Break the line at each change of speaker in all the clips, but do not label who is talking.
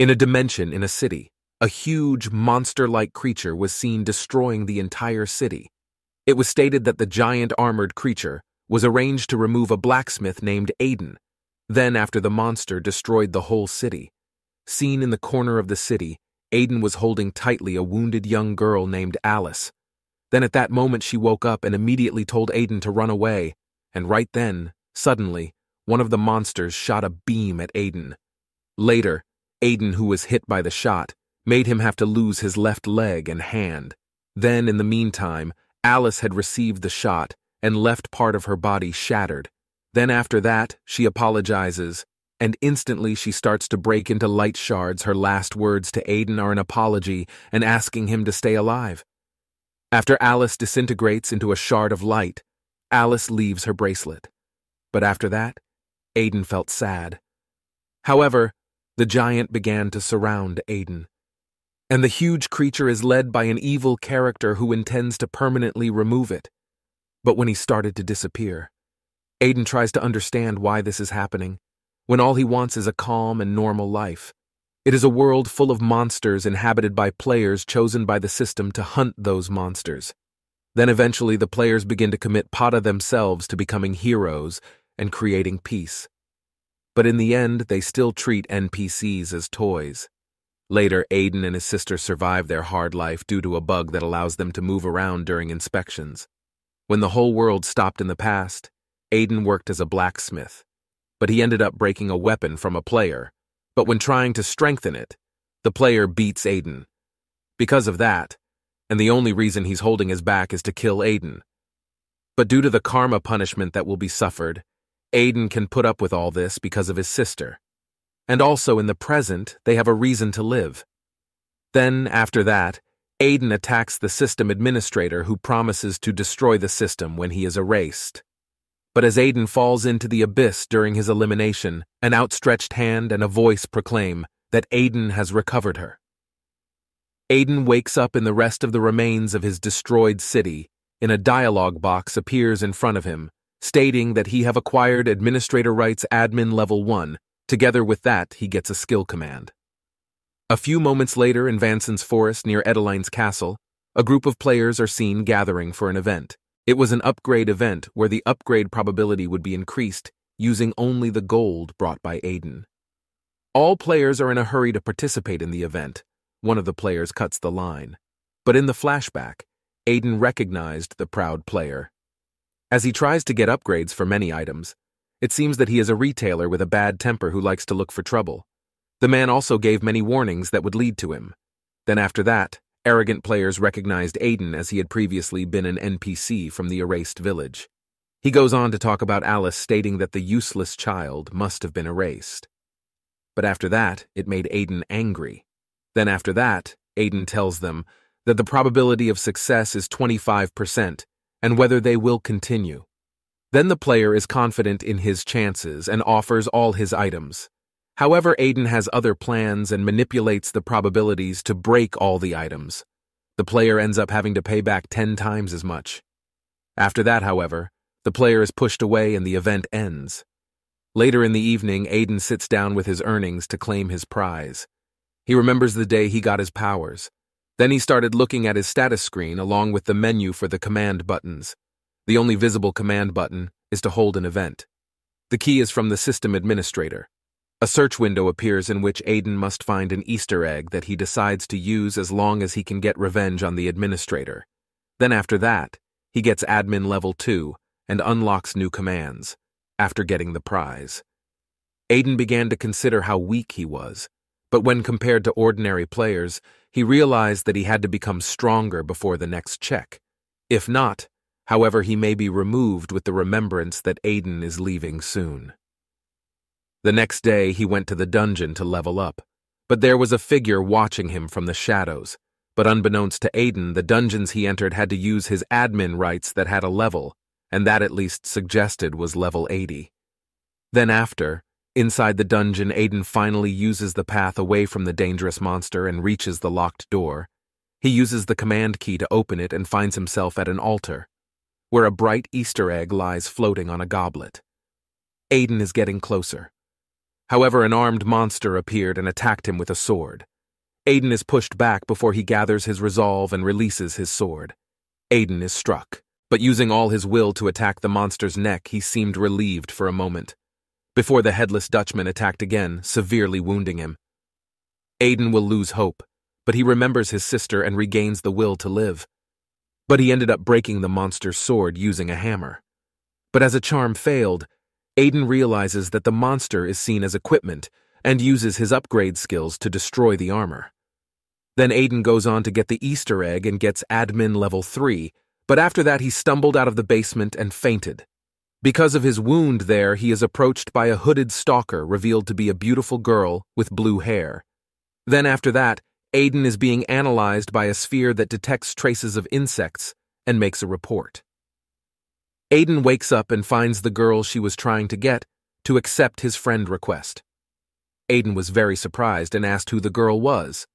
In a dimension in a city, a huge, monster-like creature was seen destroying the entire city. It was stated that the giant armored creature was arranged to remove a blacksmith named Aiden. Then, after the monster destroyed the whole city, seen in the corner of the city, Aiden was holding tightly a wounded young girl named Alice. Then at that moment she woke up and immediately told Aiden to run away, and right then, suddenly, one of the monsters shot a beam at Aiden. Later, Aiden, who was hit by the shot, made him have to lose his left leg and hand. Then, in the meantime, Alice had received the shot and left part of her body shattered. Then, after that, she apologizes, and instantly she starts to break into light shards. Her last words to Aiden are an apology and asking him to stay alive. After Alice disintegrates into a shard of light, Alice leaves her bracelet. But after that, Aiden felt sad. However, the giant began to surround Aiden. And the huge creature is led by an evil character who intends to permanently remove it. But when he started to disappear, Aiden tries to understand why this is happening, when all he wants is a calm and normal life. It is a world full of monsters inhabited by players chosen by the system to hunt those monsters. Then eventually the players begin to commit Pata themselves to becoming heroes and creating peace but in the end, they still treat NPCs as toys. Later, Aiden and his sister survive their hard life due to a bug that allows them to move around during inspections. When the whole world stopped in the past, Aiden worked as a blacksmith, but he ended up breaking a weapon from a player. But when trying to strengthen it, the player beats Aiden. Because of that, and the only reason he's holding his back is to kill Aiden. But due to the karma punishment that will be suffered, Aiden can put up with all this because of his sister. And also in the present, they have a reason to live. Then, after that, Aiden attacks the system administrator who promises to destroy the system when he is erased. But as Aiden falls into the abyss during his elimination, an outstretched hand and a voice proclaim that Aiden has recovered her. Aiden wakes up in the rest of the remains of his destroyed city, in a dialogue box appears in front of him, stating that he have acquired administrator rights admin level 1. Together with that, he gets a skill command. A few moments later in Vanson's forest near Edeline's castle, a group of players are seen gathering for an event. It was an upgrade event where the upgrade probability would be increased using only the gold brought by Aiden. All players are in a hurry to participate in the event. One of the players cuts the line. But in the flashback, Aiden recognized the proud player as he tries to get upgrades for many items, it seems that he is a retailer with a bad temper who likes to look for trouble. The man also gave many warnings that would lead to him. Then after that, arrogant players recognized Aiden as he had previously been an NPC from the erased village. He goes on to talk about Alice stating that the useless child must have been erased. But after that, it made Aiden angry. Then after that, Aiden tells them that the probability of success is 25%, and whether they will continue. Then the player is confident in his chances and offers all his items. However, Aiden has other plans and manipulates the probabilities to break all the items. The player ends up having to pay back 10 times as much. After that, however, the player is pushed away and the event ends. Later in the evening, Aiden sits down with his earnings to claim his prize. He remembers the day he got his powers, then he started looking at his status screen along with the menu for the command buttons. The only visible command button is to hold an event. The key is from the system administrator. A search window appears in which Aiden must find an Easter egg that he decides to use as long as he can get revenge on the administrator. Then after that, he gets admin level 2 and unlocks new commands, after getting the prize. Aiden began to consider how weak he was, but when compared to ordinary players, he realized that he had to become stronger before the next check. If not, however, he may be removed with the remembrance that Aiden is leaving soon. The next day, he went to the dungeon to level up, but there was a figure watching him from the shadows. But unbeknownst to Aiden, the dungeons he entered had to use his admin rights that had a level, and that at least suggested was level 80. Then after, Inside the dungeon, Aiden finally uses the path away from the dangerous monster and reaches the locked door. He uses the command key to open it and finds himself at an altar, where a bright Easter egg lies floating on a goblet. Aiden is getting closer. However, an armed monster appeared and attacked him with a sword. Aiden is pushed back before he gathers his resolve and releases his sword. Aiden is struck, but using all his will to attack the monster's neck, he seemed relieved for a moment before the headless Dutchman attacked again, severely wounding him. Aiden will lose hope, but he remembers his sister and regains the will to live. But he ended up breaking the monster's sword using a hammer. But as a charm failed, Aiden realizes that the monster is seen as equipment and uses his upgrade skills to destroy the armor. Then Aiden goes on to get the Easter egg and gets admin level 3, but after that he stumbled out of the basement and fainted, because of his wound there, he is approached by a hooded stalker revealed to be a beautiful girl with blue hair. Then after that, Aiden is being analyzed by a sphere that detects traces of insects and makes a report. Aiden wakes up and finds the girl she was trying to get to accept his friend request. Aiden was very surprised and asked who the girl was.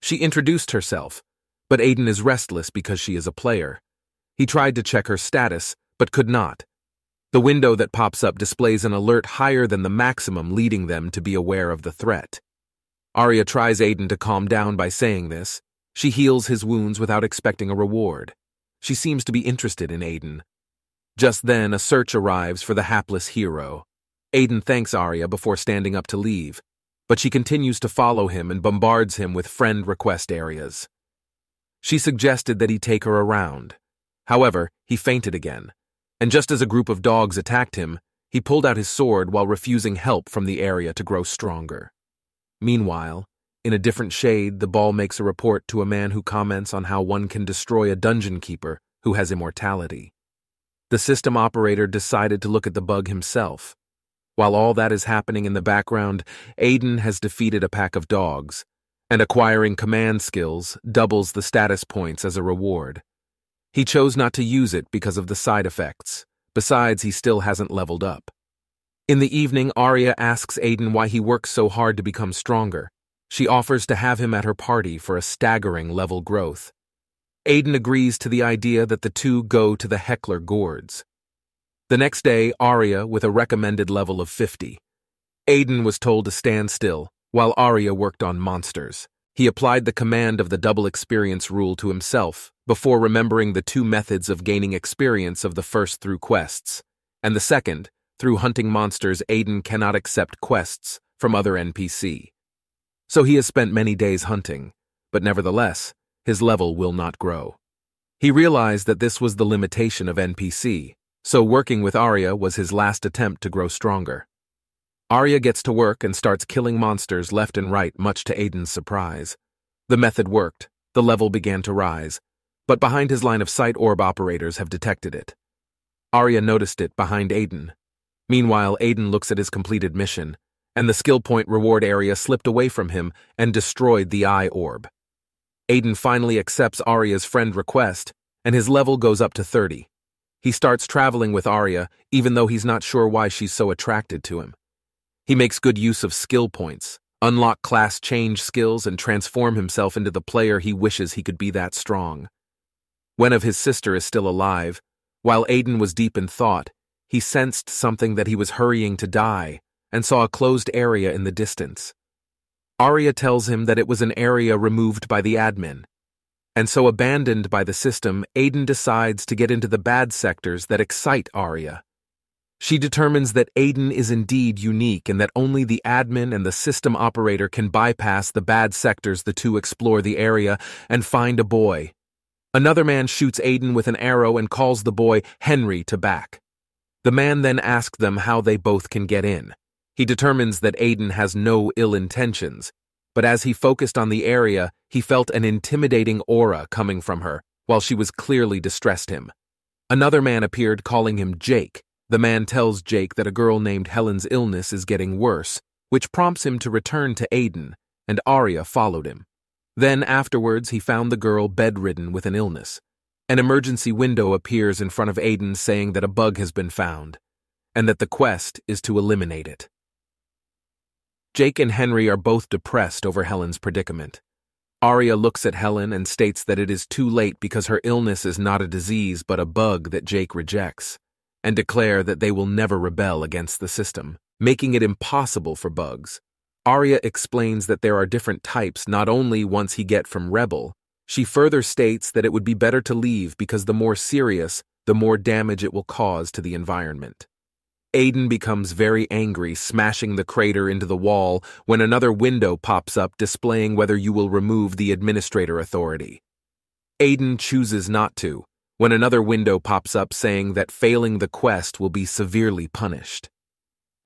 She introduced herself, but Aiden is restless because she is a player. He tried to check her status, but could not the window that pops up displays an alert higher than the maximum, leading them to be aware of the threat. Arya tries Aiden to calm down by saying this. She heals his wounds without expecting a reward. She seems to be interested in Aiden. Just then, a search arrives for the hapless hero. Aiden thanks Arya before standing up to leave, but she continues to follow him and bombards him with friend request areas. She suggested that he take her around. However, he fainted again. And just as a group of dogs attacked him, he pulled out his sword while refusing help from the area to grow stronger. Meanwhile, in a different shade, the ball makes a report to a man who comments on how one can destroy a dungeon keeper who has immortality. The system operator decided to look at the bug himself. While all that is happening in the background, Aiden has defeated a pack of dogs, and acquiring command skills doubles the status points as a reward. He chose not to use it because of the side effects. Besides, he still hasn't leveled up. In the evening, Arya asks Aiden why he works so hard to become stronger. She offers to have him at her party for a staggering level growth. Aiden agrees to the idea that the two go to the Heckler Gourds. The next day, Arya with a recommended level of 50. Aiden was told to stand still, while Arya worked on monsters. He applied the command of the double experience rule to himself, before remembering the two methods of gaining experience of the first through quests, and the second, through hunting monsters Aiden cannot accept quests from other NPC. So he has spent many days hunting, but nevertheless, his level will not grow. He realized that this was the limitation of NPC, so working with Arya was his last attempt to grow stronger. Arya gets to work and starts killing monsters left and right, much to Aiden's surprise. The method worked, the level began to rise, but behind his line of sight orb operators have detected it. Arya noticed it behind Aiden. Meanwhile, Aiden looks at his completed mission, and the skill point reward area slipped away from him and destroyed the eye orb. Aiden finally accepts Arya's friend request, and his level goes up to 30. He starts traveling with Arya, even though he's not sure why she's so attracted to him. He makes good use of skill points, unlock class change skills, and transform himself into the player he wishes he could be that strong. When of his sister is still alive, while Aiden was deep in thought, he sensed something that he was hurrying to die and saw a closed area in the distance. Arya tells him that it was an area removed by the admin. And so abandoned by the system, Aiden decides to get into the bad sectors that excite Arya. She determines that Aiden is indeed unique and that only the admin and the system operator can bypass the bad sectors the two explore the area and find a boy. Another man shoots Aiden with an arrow and calls the boy Henry to back. The man then asks them how they both can get in. He determines that Aiden has no ill intentions, but as he focused on the area, he felt an intimidating aura coming from her, while she was clearly distressed him. Another man appeared calling him Jake, the man tells Jake that a girl named Helen's illness is getting worse, which prompts him to return to Aden, and Arya followed him. Then, afterwards, he found the girl bedridden with an illness. An emergency window appears in front of Aden saying that a bug has been found, and that the quest is to eliminate it. Jake and Henry are both depressed over Helen's predicament. Arya looks at Helen and states that it is too late because her illness is not a disease but a bug that Jake rejects and declare that they will never rebel against the system, making it impossible for bugs. Arya explains that there are different types not only once he get from Rebel, she further states that it would be better to leave because the more serious, the more damage it will cause to the environment. Aiden becomes very angry, smashing the crater into the wall when another window pops up displaying whether you will remove the administrator authority. Aiden chooses not to, when another window pops up saying that failing the quest will be severely punished.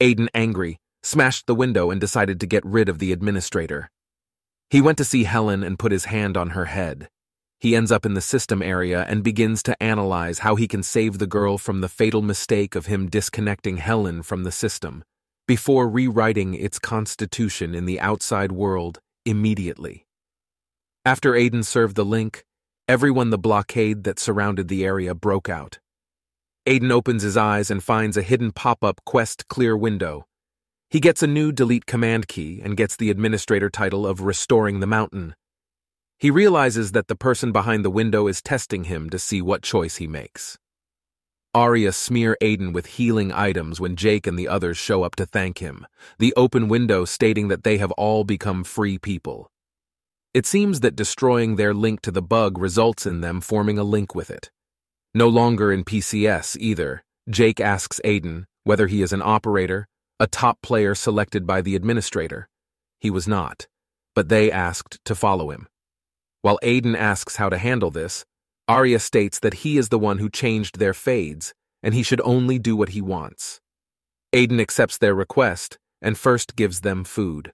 Aiden, angry, smashed the window and decided to get rid of the administrator. He went to see Helen and put his hand on her head. He ends up in the system area and begins to analyze how he can save the girl from the fatal mistake of him disconnecting Helen from the system, before rewriting its constitution in the outside world immediately. After Aiden served the link, Everyone the blockade that surrounded the area broke out. Aiden opens his eyes and finds a hidden pop-up quest clear window. He gets a new delete command key and gets the administrator title of Restoring the Mountain. He realizes that the person behind the window is testing him to see what choice he makes. Arya smear Aiden with healing items when Jake and the others show up to thank him, the open window stating that they have all become free people. It seems that destroying their link to the bug results in them forming a link with it. No longer in PCS either, Jake asks Aiden whether he is an operator, a top player selected by the administrator. He was not, but they asked to follow him. While Aiden asks how to handle this, Arya states that he is the one who changed their fades, and he should only do what he wants. Aiden accepts their request and first gives them food.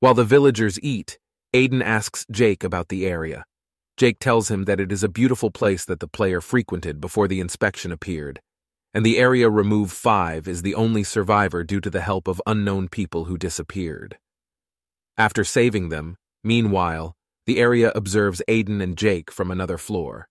While the villagers eat, Aiden asks Jake about the area. Jake tells him that it is a beautiful place that the player frequented before the inspection appeared, and the area Remove 5 is the only survivor due to the help of unknown people who disappeared. After saving them, meanwhile, the area observes Aiden and Jake from another floor.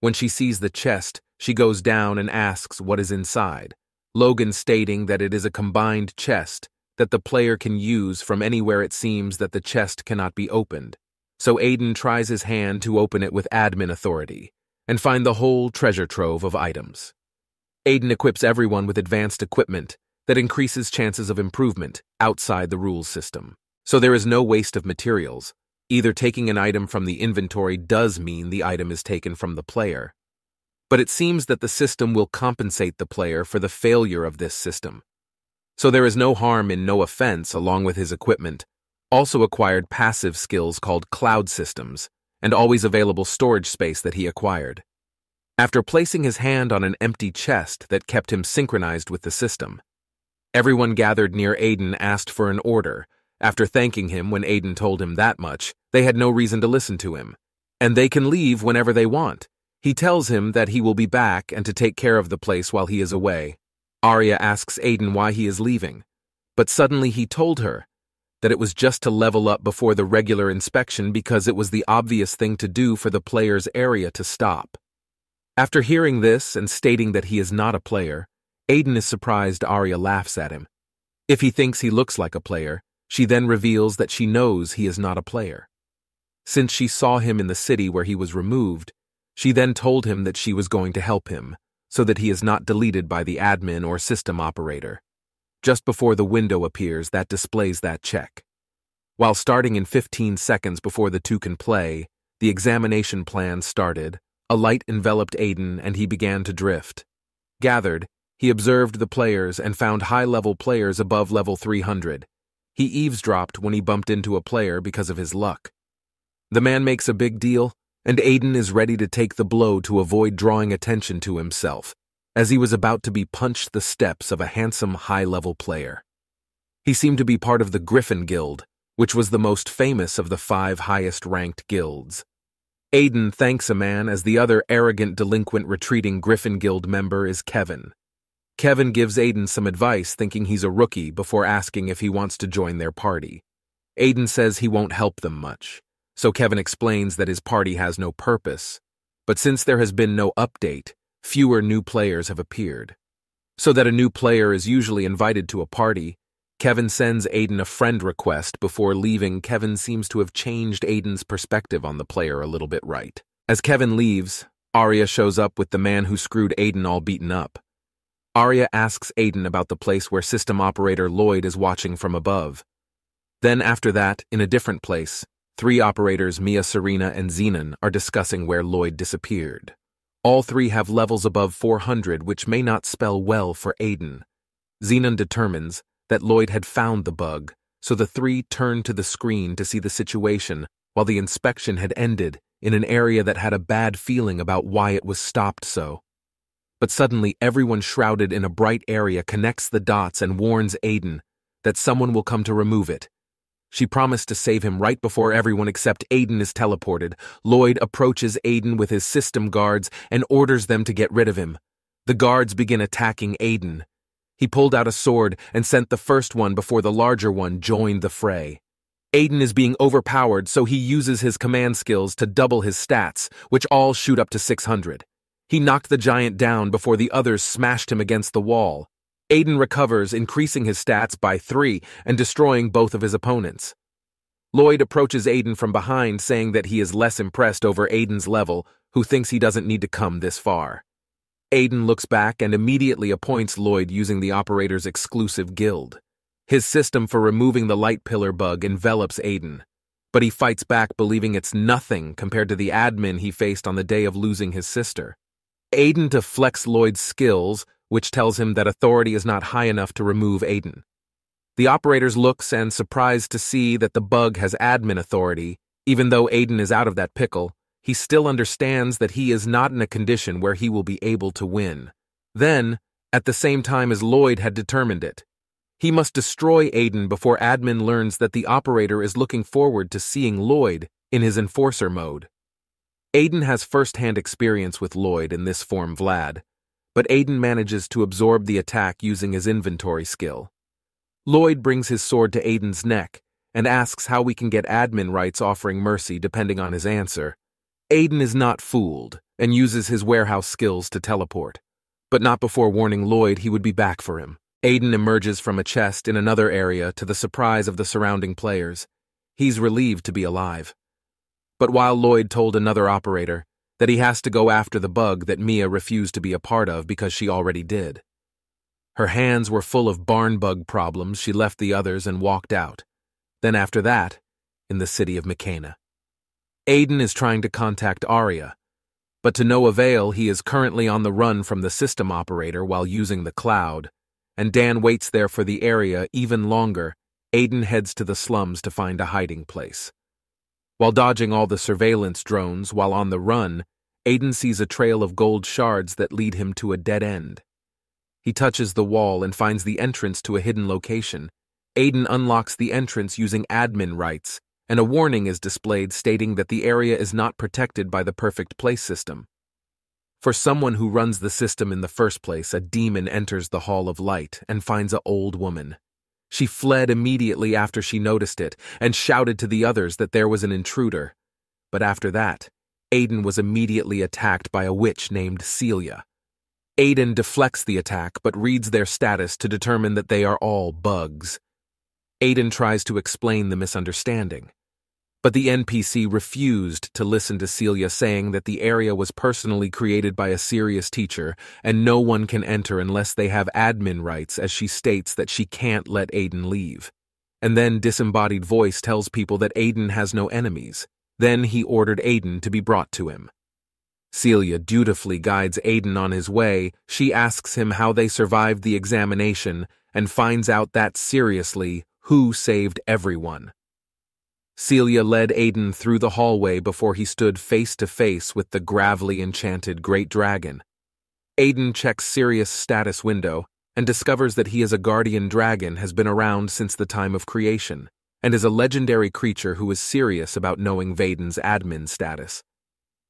When she sees the chest, she goes down and asks what is inside, Logan stating that it is a combined chest that the player can use from anywhere it seems that the chest cannot be opened. So Aiden tries his hand to open it with admin authority and find the whole treasure trove of items. Aiden equips everyone with advanced equipment that increases chances of improvement outside the rules system. So there is no waste of materials. Either taking an item from the inventory does mean the item is taken from the player. But it seems that the system will compensate the player for the failure of this system so there is no harm in no offense along with his equipment. Also acquired passive skills called cloud systems, and always available storage space that he acquired. After placing his hand on an empty chest that kept him synchronized with the system, everyone gathered near Aiden asked for an order. After thanking him when Aiden told him that much, they had no reason to listen to him. And they can leave whenever they want. He tells him that he will be back and to take care of the place while he is away. Arya asks Aiden why he is leaving, but suddenly he told her that it was just to level up before the regular inspection because it was the obvious thing to do for the player's area to stop. After hearing this and stating that he is not a player, Aiden is surprised Arya laughs at him. If he thinks he looks like a player, she then reveals that she knows he is not a player. Since she saw him in the city where he was removed, she then told him that she was going to help him, so that he is not deleted by the admin or system operator. Just before the window appears that displays that check. While starting in 15 seconds before the two can play, the examination plan started, a light enveloped Aiden and he began to drift. Gathered, he observed the players and found high level players above level 300. He eavesdropped when he bumped into a player because of his luck. The man makes a big deal and Aiden is ready to take the blow to avoid drawing attention to himself, as he was about to be punched the steps of a handsome high-level player. He seemed to be part of the Griffin Guild, which was the most famous of the five highest-ranked guilds. Aiden thanks a man as the other arrogant delinquent retreating Griffin Guild member is Kevin. Kevin gives Aiden some advice thinking he's a rookie before asking if he wants to join their party. Aiden says he won't help them much so Kevin explains that his party has no purpose. But since there has been no update, fewer new players have appeared. So that a new player is usually invited to a party, Kevin sends Aiden a friend request before leaving. Kevin seems to have changed Aiden's perspective on the player a little bit right. As Kevin leaves, Arya shows up with the man who screwed Aiden all beaten up. Arya asks Aiden about the place where system operator Lloyd is watching from above. Then after that, in a different place, Three operators, Mia Serena and Zenon, are discussing where Lloyd disappeared. All three have levels above 400, which may not spell well for Aiden. Zenon determines that Lloyd had found the bug, so the three turn to the screen to see the situation while the inspection had ended in an area that had a bad feeling about why it was stopped so. But suddenly, everyone shrouded in a bright area connects the dots and warns Aiden that someone will come to remove it, she promised to save him right before everyone except Aiden is teleported. Lloyd approaches Aiden with his system guards and orders them to get rid of him. The guards begin attacking Aiden. He pulled out a sword and sent the first one before the larger one joined the fray. Aiden is being overpowered, so he uses his command skills to double his stats, which all shoot up to 600. He knocked the giant down before the others smashed him against the wall. Aiden recovers, increasing his stats by three and destroying both of his opponents. Lloyd approaches Aiden from behind, saying that he is less impressed over Aiden's level, who thinks he doesn't need to come this far. Aiden looks back and immediately appoints Lloyd using the operator's exclusive guild. His system for removing the light pillar bug envelops Aiden, but he fights back believing it's nothing compared to the admin he faced on the day of losing his sister. Aiden deflects Lloyd's skills, which tells him that authority is not high enough to remove Aiden. The operators looks and surprised to see that the bug has admin authority, even though Aiden is out of that pickle, he still understands that he is not in a condition where he will be able to win. Then, at the same time as Lloyd had determined it, he must destroy Aiden before admin learns that the operator is looking forward to seeing Lloyd in his enforcer mode. Aiden has first-hand experience with Lloyd in this form Vlad, but Aiden manages to absorb the attack using his inventory skill. Lloyd brings his sword to Aiden's neck and asks how we can get admin rights offering mercy depending on his answer. Aiden is not fooled and uses his warehouse skills to teleport, but not before warning Lloyd he would be back for him. Aiden emerges from a chest in another area to the surprise of the surrounding players. He's relieved to be alive. But while Lloyd told another operator, that he has to go after the bug that Mia refused to be a part of because she already did. Her hands were full of barn bug problems, she left the others and walked out. Then after that, in the city of Mecana. Aiden is trying to contact Arya, but to no avail he is currently on the run from the system operator while using the cloud, and Dan waits there for the area even longer. Aiden heads to the slums to find a hiding place. While dodging all the surveillance drones while on the run, Aiden sees a trail of gold shards that lead him to a dead end. He touches the wall and finds the entrance to a hidden location. Aiden unlocks the entrance using admin rights, and a warning is displayed stating that the area is not protected by the perfect place system. For someone who runs the system in the first place, a demon enters the Hall of Light and finds a old woman. She fled immediately after she noticed it and shouted to the others that there was an intruder. But after that, Aiden was immediately attacked by a witch named Celia. Aiden deflects the attack but reads their status to determine that they are all bugs. Aiden tries to explain the misunderstanding. But the NPC refused to listen to Celia, saying that the area was personally created by a serious teacher and no one can enter unless they have admin rights, as she states that she can't let Aiden leave. And then disembodied voice tells people that Aiden has no enemies. Then he ordered Aiden to be brought to him. Celia dutifully guides Aiden on his way. She asks him how they survived the examination and finds out that seriously who saved everyone. Celia led Aidan through the hallway before he stood face to face with the gravely enchanted great dragon. Aidan checks Sirius' status window and discovers that he is a guardian dragon has been around since the time of creation and is a legendary creature who is serious about knowing Vaden's admin status.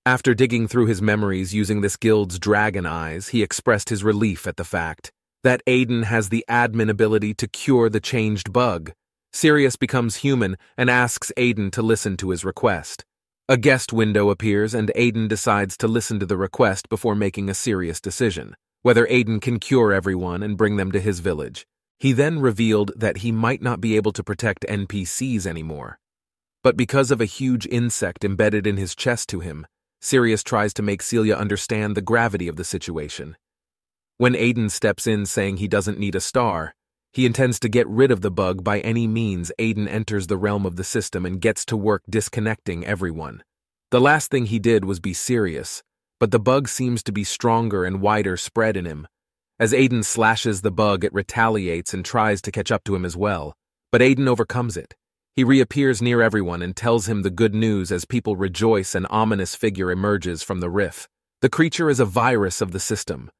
After digging through his memories using this guild's dragon eyes, he expressed his relief at the fact that Aiden has the admin ability to cure the changed bug, Sirius becomes human and asks Aiden to listen to his request. A guest window appears and Aiden decides to listen to the request before making a serious decision, whether Aiden can cure everyone and bring them to his village. He then revealed that he might not be able to protect NPCs anymore. But because of a huge insect embedded in his chest to him, Sirius tries to make Celia understand the gravity of the situation. When Aiden steps in saying he doesn't need a star, he intends to get rid of the bug by any means Aiden enters the realm of the system and gets to work disconnecting everyone. The last thing he did was be serious, but the bug seems to be stronger and wider spread in him. As Aiden slashes the bug, it retaliates and tries to catch up to him as well, but Aiden overcomes it. He reappears near everyone and tells him the good news as people rejoice an ominous figure emerges from the riff. The creature is a virus of the system.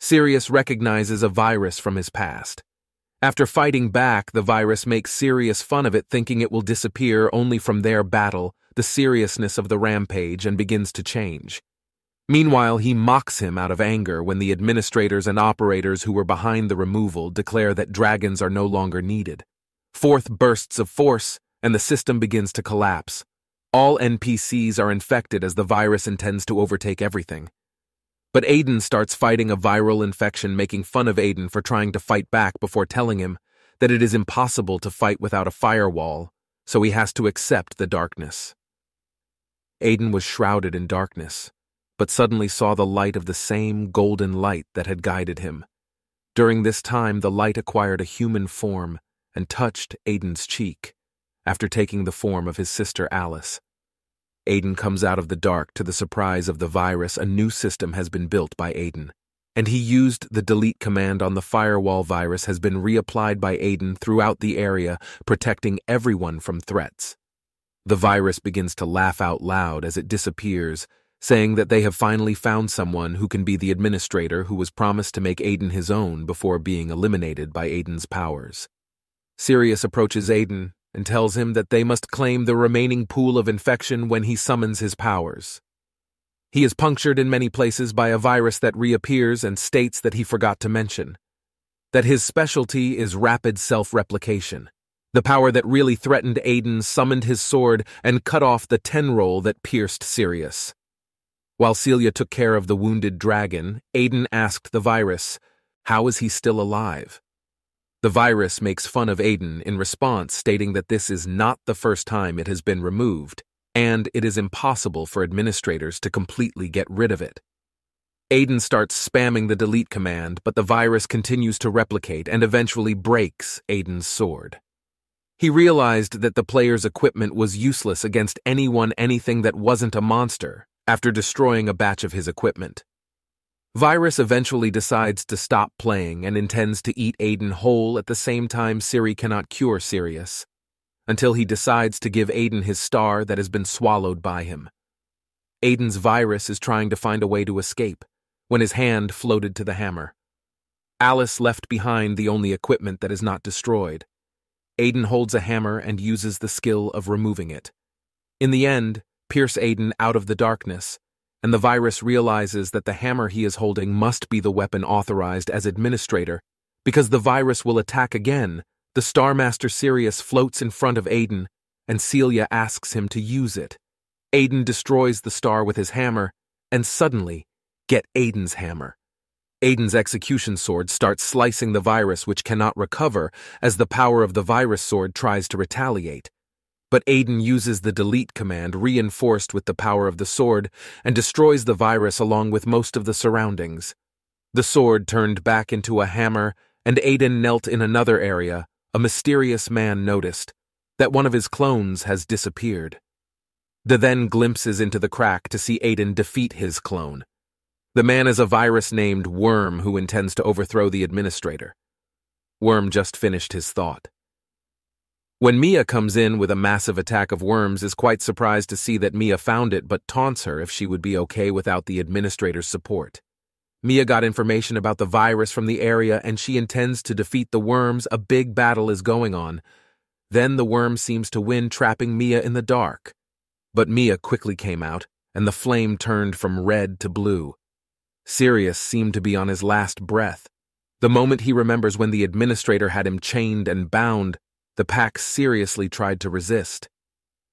Sirius recognizes a virus from his past. After fighting back, the virus makes serious fun of it, thinking it will disappear only from their battle, the seriousness of the rampage, and begins to change. Meanwhile, he mocks him out of anger when the administrators and operators who were behind the removal declare that dragons are no longer needed. Fourth bursts of force, and the system begins to collapse. All NPCs are infected as the virus intends to overtake everything. But Aiden starts fighting a viral infection, making fun of Aiden for trying to fight back before telling him that it is impossible to fight without a firewall, so he has to accept the darkness. Aiden was shrouded in darkness, but suddenly saw the light of the same golden light that had guided him. During this time, the light acquired a human form and touched Aiden's cheek, after taking the form of his sister Alice. Aiden comes out of the dark to the surprise of the virus. A new system has been built by Aiden. And he used the delete command on the firewall virus has been reapplied by Aiden throughout the area, protecting everyone from threats. The virus begins to laugh out loud as it disappears, saying that they have finally found someone who can be the administrator who was promised to make Aiden his own before being eliminated by Aiden's powers. Sirius approaches Aiden, and tells him that they must claim the remaining pool of infection when he summons his powers. He is punctured in many places by a virus that reappears and states that he forgot to mention that his specialty is rapid self replication. The power that really threatened Aiden summoned his sword and cut off the ten roll that pierced Sirius. While Celia took care of the wounded dragon, Aiden asked the virus, How is he still alive? The virus makes fun of Aiden in response stating that this is not the first time it has been removed, and it is impossible for administrators to completely get rid of it. Aiden starts spamming the delete command, but the virus continues to replicate and eventually breaks Aiden's sword. He realized that the player's equipment was useless against anyone anything that wasn't a monster after destroying a batch of his equipment. Virus eventually decides to stop playing and intends to eat Aiden whole at the same time Siri cannot cure Sirius, until he decides to give Aiden his star that has been swallowed by him. Aiden's virus is trying to find a way to escape, when his hand floated to the hammer. Alice left behind the only equipment that is not destroyed. Aiden holds a hammer and uses the skill of removing it. In the end, Pierce Aiden out of the darkness, and the virus realizes that the hammer he is holding must be the weapon authorized as administrator, because the virus will attack again. The Star Master Sirius floats in front of Aiden, and Celia asks him to use it. Aiden destroys the star with his hammer, and suddenly, get Aiden's hammer. Aiden's execution sword starts slicing the virus, which cannot recover as the power of the virus sword tries to retaliate. But Aiden uses the delete command reinforced with the power of the sword and destroys the virus along with most of the surroundings. The sword turned back into a hammer, and Aiden knelt in another area. A mysterious man noticed that one of his clones has disappeared. The then glimpses into the crack to see Aiden defeat his clone. The man is a virus named Worm who intends to overthrow the administrator. Worm just finished his thought. When Mia comes in with a massive attack of worms is quite surprised to see that Mia found it but taunts her if she would be okay without the administrator's support. Mia got information about the virus from the area and she intends to defeat the worms. A big battle is going on. Then the worm seems to win, trapping Mia in the dark. But Mia quickly came out, and the flame turned from red to blue. Sirius seemed to be on his last breath. The moment he remembers when the administrator had him chained and bound, the pack seriously tried to resist.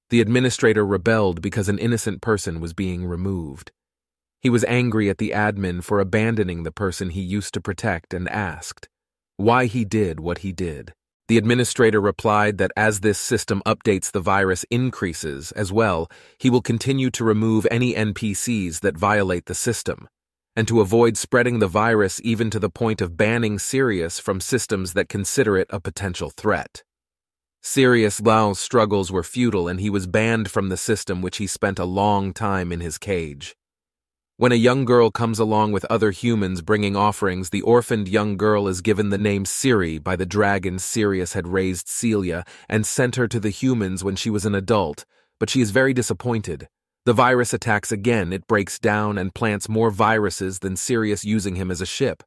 The administrator rebelled because an innocent person was being removed. He was angry at the admin for abandoning the person he used to protect and asked why he did what he did. The administrator replied that as this system updates, the virus increases as well. He will continue to remove any NPCs that violate the system. And to avoid spreading the virus even to the point of banning Sirius from systems that consider it a potential threat. Sirius Lao's struggles were futile and he was banned from the system which he spent a long time in his cage. When a young girl comes along with other humans bringing offerings, the orphaned young girl is given the name Siri by the dragon Sirius had raised Celia and sent her to the humans when she was an adult, but she is very disappointed. The virus attacks again, it breaks down and plants more viruses than Sirius using him as a ship.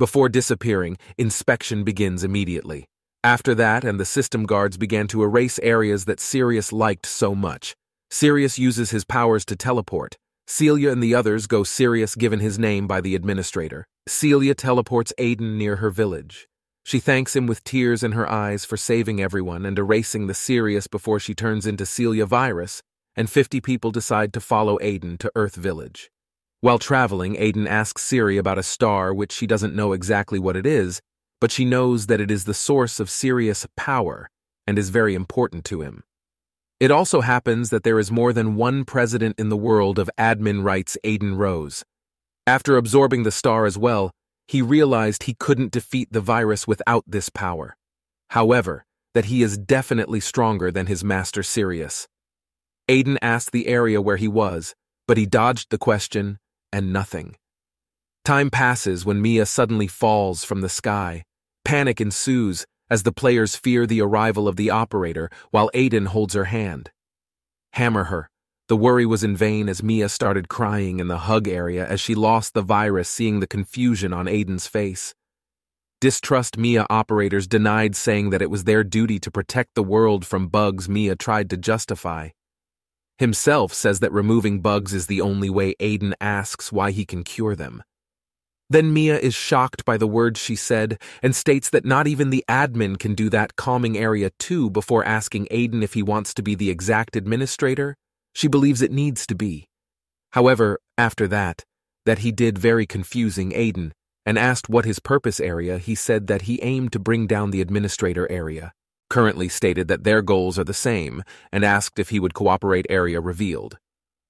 Before disappearing, inspection begins immediately. After that, and the system guards began to erase areas that Sirius liked so much. Sirius uses his powers to teleport. Celia and the others go Sirius given his name by the administrator. Celia teleports Aiden near her village. She thanks him with tears in her eyes for saving everyone and erasing the Sirius before she turns into Celia Virus, and 50 people decide to follow Aiden to Earth Village. While traveling, Aiden asks Siri about a star which she doesn't know exactly what it is, but she knows that it is the source of serious power and is very important to him. It also happens that there is more than one president in the world of admin rights Aiden Rose. After absorbing the star as well, he realized he couldn't defeat the virus without this power. However, that he is definitely stronger than his master Sirius. Aiden asked the area where he was, but he dodged the question and nothing. Time passes when Mia suddenly falls from the sky, Panic ensues as the players fear the arrival of the operator while Aiden holds her hand. Hammer her. The worry was in vain as Mia started crying in the hug area as she lost the virus seeing the confusion on Aiden's face. Distrust Mia operators denied saying that it was their duty to protect the world from bugs Mia tried to justify. Himself says that removing bugs is the only way Aiden asks why he can cure them. Then Mia is shocked by the words she said and states that not even the admin can do that calming area too before asking Aiden if he wants to be the exact administrator. She believes it needs to be. However, after that, that he did very confusing Aiden and asked what his purpose area, he said that he aimed to bring down the administrator area. Currently stated that their goals are the same and asked if he would cooperate area revealed.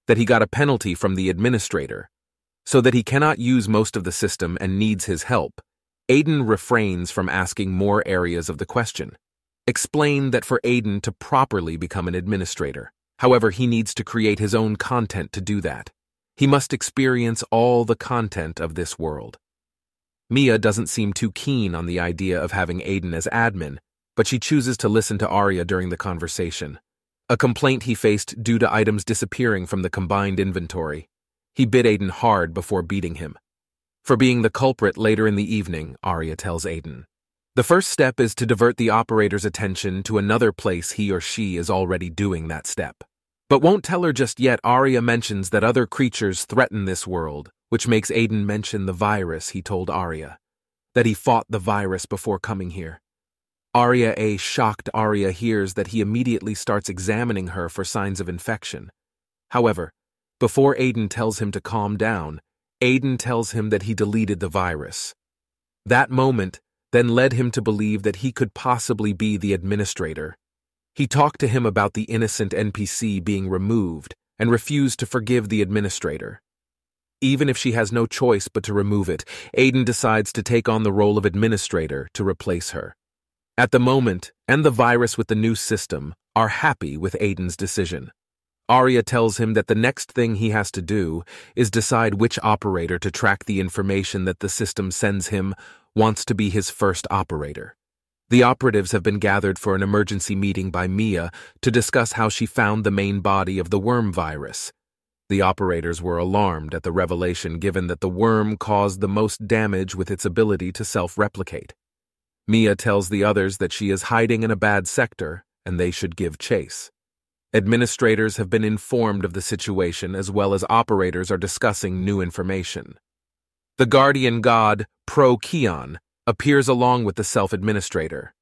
That he got a penalty from the administrator so that he cannot use most of the system and needs his help, Aiden refrains from asking more areas of the question. Explain that for Aiden to properly become an administrator, however, he needs to create his own content to do that. He must experience all the content of this world. Mia doesn't seem too keen on the idea of having Aiden as admin, but she chooses to listen to Arya during the conversation. A complaint he faced due to items disappearing from the combined inventory. He bit Aiden hard before beating him. For being the culprit later in the evening, Arya tells Aiden. The first step is to divert the operator's attention to another place he or she is already doing that step. But won't tell her just yet, Arya mentions that other creatures threaten this world, which makes Aiden mention the virus he told Arya. That he fought the virus before coming here. Arya A shocked Arya hears that he immediately starts examining her for signs of infection. However, before Aiden tells him to calm down, Aiden tells him that he deleted the virus. That moment then led him to believe that he could possibly be the administrator. He talked to him about the innocent NPC being removed and refused to forgive the administrator. Even if she has no choice but to remove it, Aiden decides to take on the role of administrator to replace her. At the moment, and the virus with the new system are happy with Aiden's decision. Arya tells him that the next thing he has to do is decide which operator to track the information that the system sends him wants to be his first operator. The operatives have been gathered for an emergency meeting by Mia to discuss how she found the main body of the worm virus. The operators were alarmed at the revelation given that the worm caused the most damage with its ability to self replicate. Mia tells the others that she is hiding in a bad sector and they should give chase. Administrators have been informed of the situation as well as operators are discussing new information. The guardian god, Pro Keon, appears along with the self-administrator.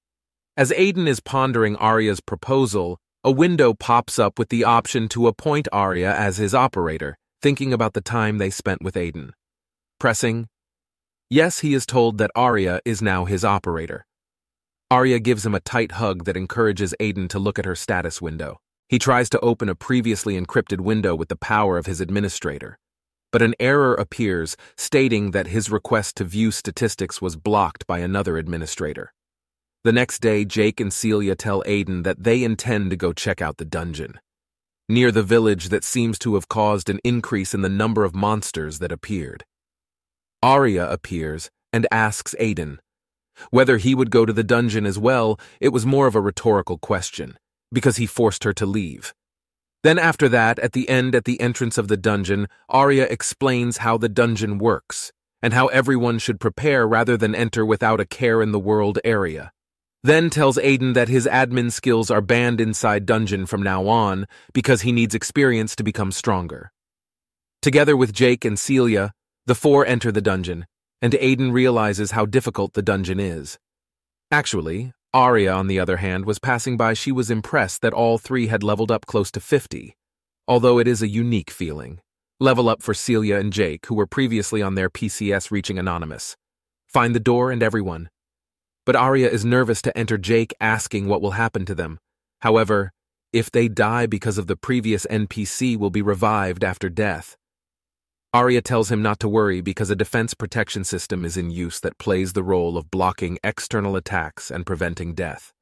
As Aiden is pondering Arya's proposal, a window pops up with the option to appoint Arya as his operator, thinking about the time they spent with Aiden. Pressing, yes, he is told that Arya is now his operator. Arya gives him a tight hug that encourages Aiden to look at her status window. He tries to open a previously encrypted window with the power of his administrator. But an error appears stating that his request to view statistics was blocked by another administrator. The next day, Jake and Celia tell Aiden that they intend to go check out the dungeon. Near the village that seems to have caused an increase in the number of monsters that appeared. Arya appears and asks Aiden. Whether he would go to the dungeon as well, it was more of a rhetorical question because he forced her to leave. Then after that, at the end at the entrance of the dungeon, Arya explains how the dungeon works, and how everyone should prepare rather than enter without a care in the world area. Then tells Aiden that his admin skills are banned inside dungeon from now on, because he needs experience to become stronger. Together with Jake and Celia, the four enter the dungeon, and Aiden realizes how difficult the dungeon is. Actually, Aria, on the other hand, was passing by. She was impressed that all three had leveled up close to 50, although it is a unique feeling. Level up for Celia and Jake, who were previously on their PCS reaching Anonymous. Find the door and everyone. But Aria is nervous to enter Jake asking what will happen to them. However, if they die because of the previous NPC will be revived after death. Arya tells him not to worry because a defense protection system is in use that plays the role of blocking external attacks and preventing death.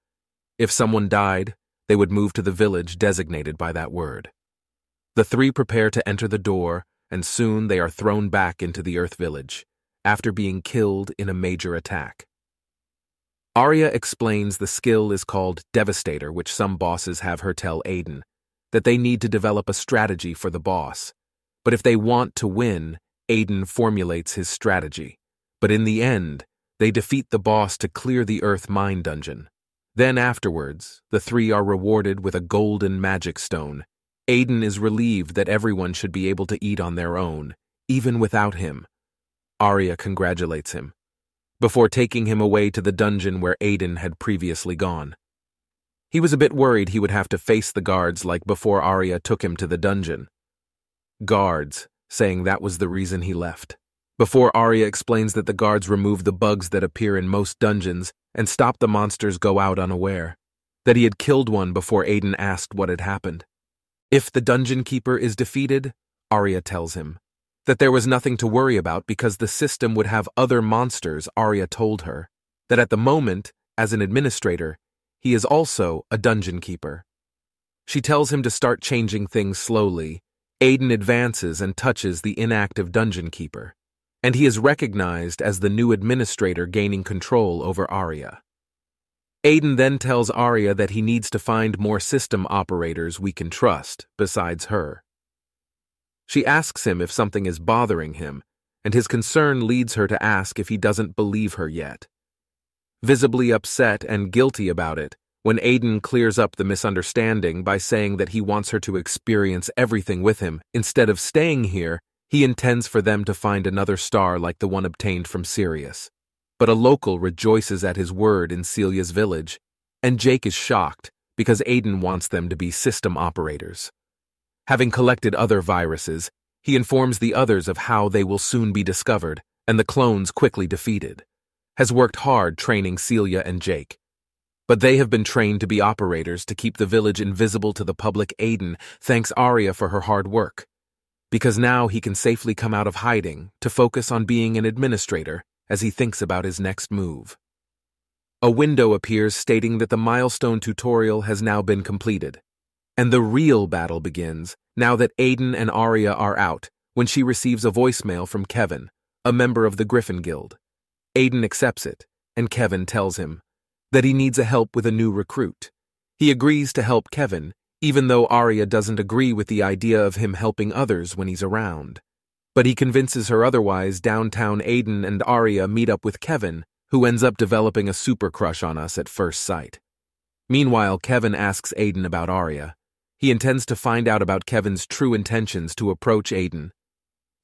If someone died, they would move to the village designated by that word. The three prepare to enter the door, and soon they are thrown back into the Earth Village, after being killed in a major attack. Arya explains the skill is called Devastator, which some bosses have her tell Aiden, that they need to develop a strategy for the boss, but if they want to win, Aiden formulates his strategy. But in the end, they defeat the boss to clear the Earth Mine Dungeon. Then afterwards, the three are rewarded with a golden magic stone. Aiden is relieved that everyone should be able to eat on their own, even without him. Arya congratulates him, before taking him away to the dungeon where Aiden had previously gone. He was a bit worried he would have to face the guards like before Arya took him to the dungeon, guards, saying that was the reason he left. Before Arya explains that the guards remove the bugs that appear in most dungeons and stop the monsters go out unaware, that he had killed one before Aiden asked what had happened. If the dungeon keeper is defeated, Arya tells him, that there was nothing to worry about because the system would have other monsters, Arya told her, that at the moment, as an administrator, he is also a dungeon keeper. She tells him to start changing things slowly Aiden advances and touches the inactive dungeon keeper, and he is recognized as the new administrator gaining control over Arya. Aiden then tells Arya that he needs to find more system operators we can trust, besides her. She asks him if something is bothering him, and his concern leads her to ask if he doesn't believe her yet. Visibly upset and guilty about it, when Aiden clears up the misunderstanding by saying that he wants her to experience everything with him, instead of staying here, he intends for them to find another star like the one obtained from Sirius. But a local rejoices at his word in Celia's village, and Jake is shocked because Aiden wants them to be system operators. Having collected other viruses, he informs the others of how they will soon be discovered and the clones quickly defeated. Has worked hard training Celia and Jake, but they have been trained to be operators to keep the village invisible to the public Aiden thanks Arya for her hard work. Because now he can safely come out of hiding to focus on being an administrator as he thinks about his next move. A window appears stating that the milestone tutorial has now been completed. And the real battle begins now that Aiden and Arya are out when she receives a voicemail from Kevin, a member of the Griffin Guild. Aiden accepts it, and Kevin tells him that he needs a help with a new recruit. He agrees to help Kevin, even though Arya doesn't agree with the idea of him helping others when he's around. But he convinces her otherwise downtown Aiden and Arya meet up with Kevin, who ends up developing a super crush on us at first sight. Meanwhile, Kevin asks Aiden about Arya. He intends to find out about Kevin's true intentions to approach Aiden,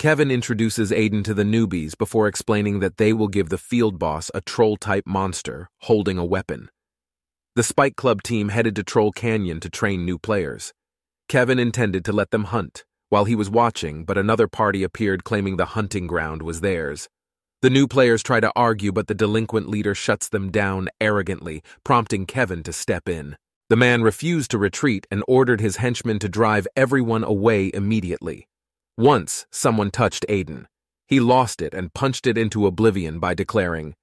Kevin introduces Aiden to the newbies before explaining that they will give the field boss a troll-type monster holding a weapon. The Spike Club team headed to Troll Canyon to train new players. Kevin intended to let them hunt, while he was watching, but another party appeared claiming the hunting ground was theirs. The new players try to argue, but the delinquent leader shuts them down arrogantly, prompting Kevin to step in. The man refused to retreat and ordered his henchmen to drive everyone away immediately. Once, someone touched Aiden. He lost it and punched it into oblivion by declaring,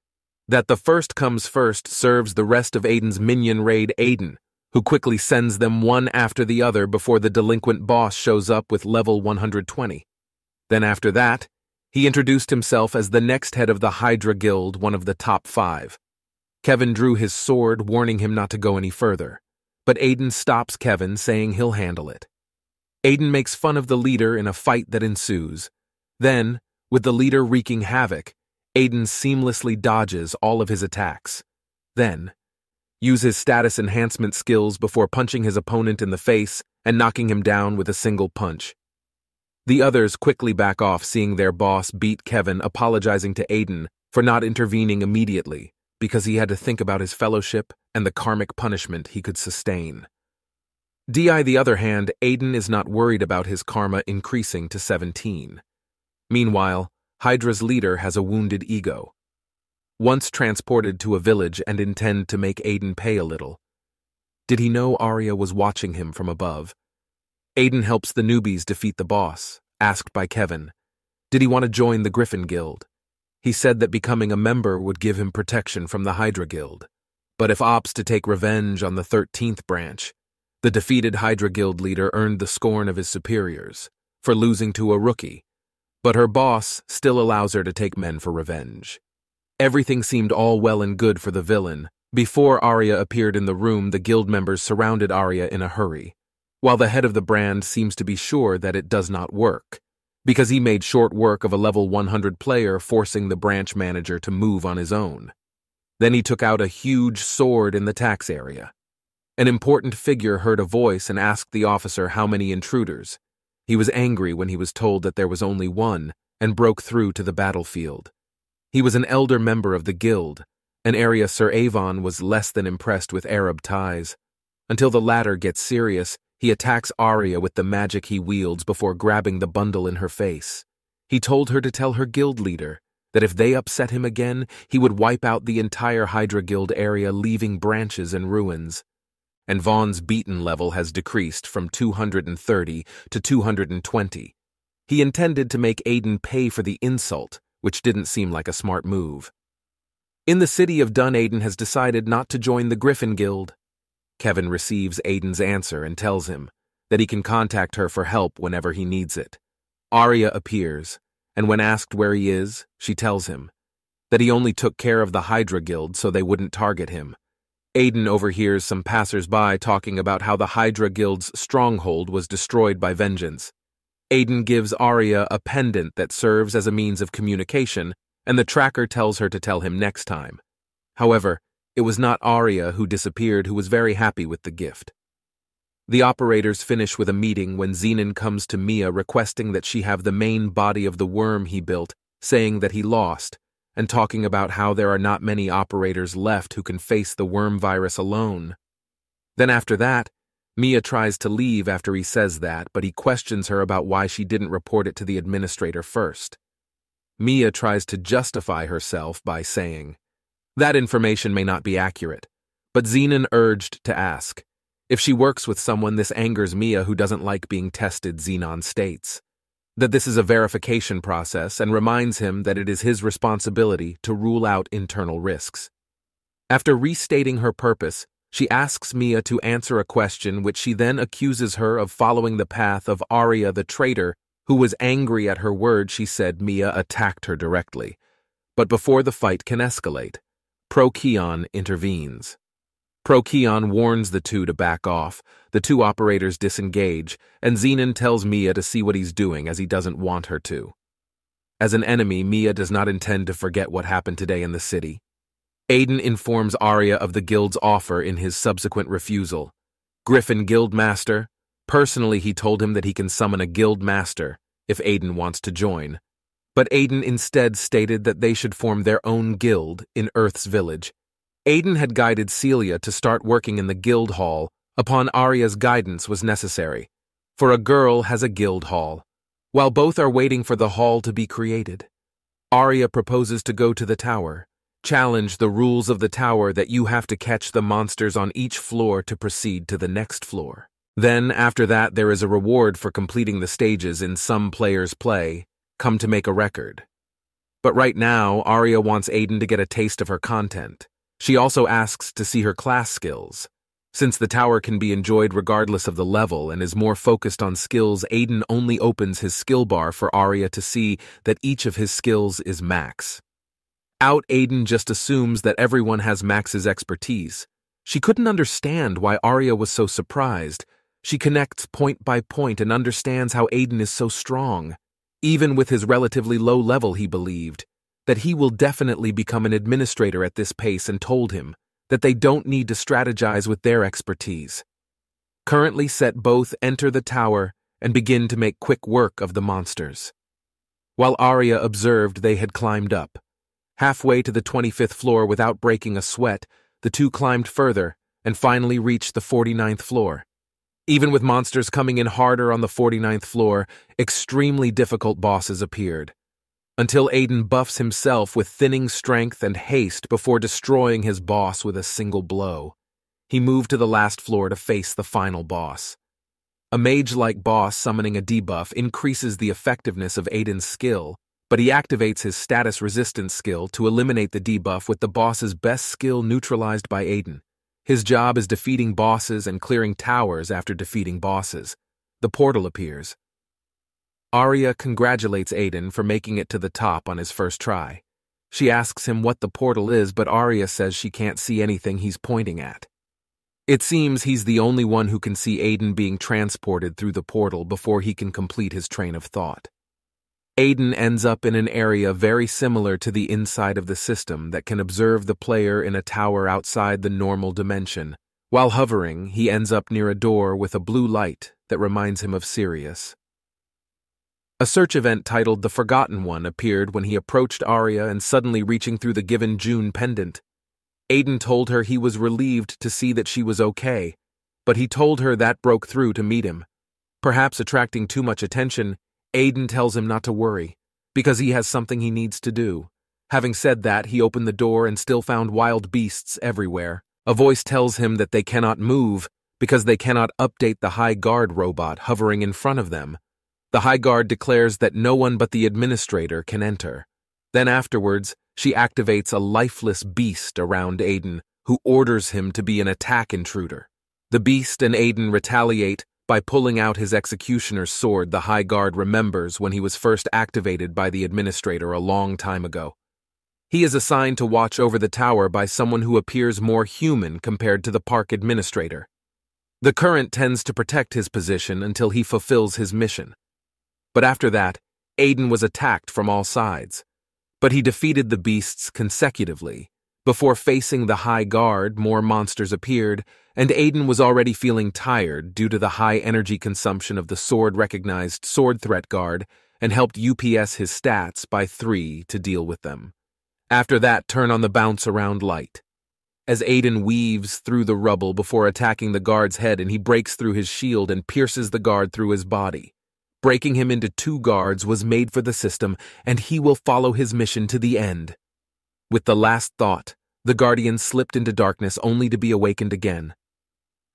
That the first comes first serves the rest of Aiden's minion raid Aiden, who quickly sends them one after the other before the delinquent boss shows up with level 120. Then after that, he introduced himself as the next head of the Hydra Guild, one of the top five. Kevin drew his sword, warning him not to go any further. But Aiden stops Kevin, saying he'll handle it. Aiden makes fun of the leader in a fight that ensues. Then, with the leader wreaking havoc, Aiden seamlessly dodges all of his attacks. Then, use his status enhancement skills before punching his opponent in the face and knocking him down with a single punch. The others quickly back off seeing their boss beat Kevin apologizing to Aiden for not intervening immediately because he had to think about his fellowship and the karmic punishment he could sustain. DI, the other hand, Aiden is not worried about his karma increasing to 17. Meanwhile, Hydra's leader has a wounded ego. Once transported to a village and intend to make Aiden pay a little. Did he know Arya was watching him from above? Aiden helps the newbies defeat the boss, asked by Kevin. Did he want to join the Griffin Guild? He said that becoming a member would give him protection from the Hydra Guild. But if ops to take revenge on the 13th branch, the defeated Hydra Guild leader earned the scorn of his superiors for losing to a rookie, but her boss still allows her to take men for revenge. Everything seemed all well and good for the villain. Before Arya appeared in the room, the guild members surrounded Arya in a hurry, while the head of the brand seems to be sure that it does not work, because he made short work of a level 100 player forcing the branch manager to move on his own. Then he took out a huge sword in the tax area an important figure heard a voice and asked the officer how many intruders. He was angry when he was told that there was only one and broke through to the battlefield. He was an elder member of the guild, an area Sir Avon was less than impressed with Arab ties. Until the latter gets serious, he attacks Arya with the magic he wields before grabbing the bundle in her face. He told her to tell her guild leader that if they upset him again, he would wipe out the entire Hydra Guild area, leaving branches and ruins and Vaughn's beaten level has decreased from 230 to 220. He intended to make Aiden pay for the insult, which didn't seem like a smart move. In the city of Dun, Aiden has decided not to join the Griffin Guild. Kevin receives Aiden's answer and tells him that he can contact her for help whenever he needs it. Arya appears, and when asked where he is, she tells him that he only took care of the Hydra Guild so they wouldn't target him. Aiden overhears some passers-by talking about how the Hydra Guild's stronghold was destroyed by vengeance. Aiden gives Arya a pendant that serves as a means of communication, and the tracker tells her to tell him next time. However, it was not Arya who disappeared who was very happy with the gift. The operators finish with a meeting when Xenon comes to Mia requesting that she have the main body of the worm he built, saying that he lost, and talking about how there are not many operators left who can face the worm virus alone. Then after that, Mia tries to leave after he says that, but he questions her about why she didn't report it to the administrator first. Mia tries to justify herself by saying, That information may not be accurate, but Zenon urged to ask. If she works with someone, this angers Mia, who doesn't like being tested, Xenon states that this is a verification process and reminds him that it is his responsibility to rule out internal risks. After restating her purpose, she asks Mia to answer a question which she then accuses her of following the path of Arya the traitor, who was angry at her word she said Mia attacked her directly. But before the fight can escalate, Procyon intervenes. Procyon warns the two to back off, the two operators disengage, and Xenon tells Mia to see what he's doing as he doesn't want her to. As an enemy, Mia does not intend to forget what happened today in the city. Aiden informs Arya of the guild's offer in his subsequent refusal. Griffin Guildmaster, personally he told him that he can summon a guildmaster if Aiden wants to join. But Aiden instead stated that they should form their own guild in Earth's village Aidan had guided Celia to start working in the guild hall upon Arya's guidance was necessary, for a girl has a guild hall. While both are waiting for the hall to be created, Arya proposes to go to the tower, challenge the rules of the tower that you have to catch the monsters on each floor to proceed to the next floor. Then, after that, there is a reward for completing the stages in some player's play, come to make a record. But right now, Arya wants Aiden to get a taste of her content. She also asks to see her class skills, since the tower can be enjoyed regardless of the level and is more focused on skills, Aiden only opens his skill bar for Arya to see that each of his skills is max. Out Aiden just assumes that everyone has Max's expertise. She couldn't understand why Arya was so surprised. She connects point by point and understands how Aiden is so strong. Even with his relatively low level, he believed that he will definitely become an administrator at this pace and told him that they don't need to strategize with their expertise. Currently set both enter the tower and begin to make quick work of the monsters. While Arya observed they had climbed up. Halfway to the 25th floor without breaking a sweat, the two climbed further and finally reached the 49th floor. Even with monsters coming in harder on the 49th floor, extremely difficult bosses appeared until Aiden buffs himself with thinning strength and haste before destroying his boss with a single blow. He moved to the last floor to face the final boss. A mage-like boss summoning a debuff increases the effectiveness of Aiden's skill, but he activates his status resistance skill to eliminate the debuff with the boss's best skill neutralized by Aiden. His job is defeating bosses and clearing towers after defeating bosses. The portal appears, Arya congratulates Aiden for making it to the top on his first try. She asks him what the portal is, but Arya says she can't see anything he's pointing at. It seems he's the only one who can see Aiden being transported through the portal before he can complete his train of thought. Aiden ends up in an area very similar to the inside of the system that can observe the player in a tower outside the normal dimension. While hovering, he ends up near a door with a blue light that reminds him of Sirius. A search event titled The Forgotten One appeared when he approached Arya and suddenly reaching through the given June pendant. Aiden told her he was relieved to see that she was okay, but he told her that broke through to meet him. Perhaps attracting too much attention, Aiden tells him not to worry, because he has something he needs to do. Having said that, he opened the door and still found wild beasts everywhere. A voice tells him that they cannot move because they cannot update the high guard robot hovering in front of them. The High Guard declares that no one but the administrator can enter. Then afterwards, she activates a lifeless beast around Aiden, who orders him to be an attack intruder. The beast and Aiden retaliate by pulling out his executioner's sword the High Guard remembers when he was first activated by the administrator a long time ago. He is assigned to watch over the tower by someone who appears more human compared to the park administrator. The current tends to protect his position until he fulfills his mission. But after that, Aiden was attacked from all sides. But he defeated the beasts consecutively. Before facing the High Guard, more monsters appeared, and Aiden was already feeling tired due to the high energy consumption of the sword-recognized Sword Threat Guard and helped UPS his stats by three to deal with them. After that, turn on the bounce around light. As Aiden weaves through the rubble before attacking the guard's head and he breaks through his shield and pierces the guard through his body. Breaking him into two guards was made for the system, and he will follow his mission to the end. With the last thought, the Guardian slipped into darkness only to be awakened again.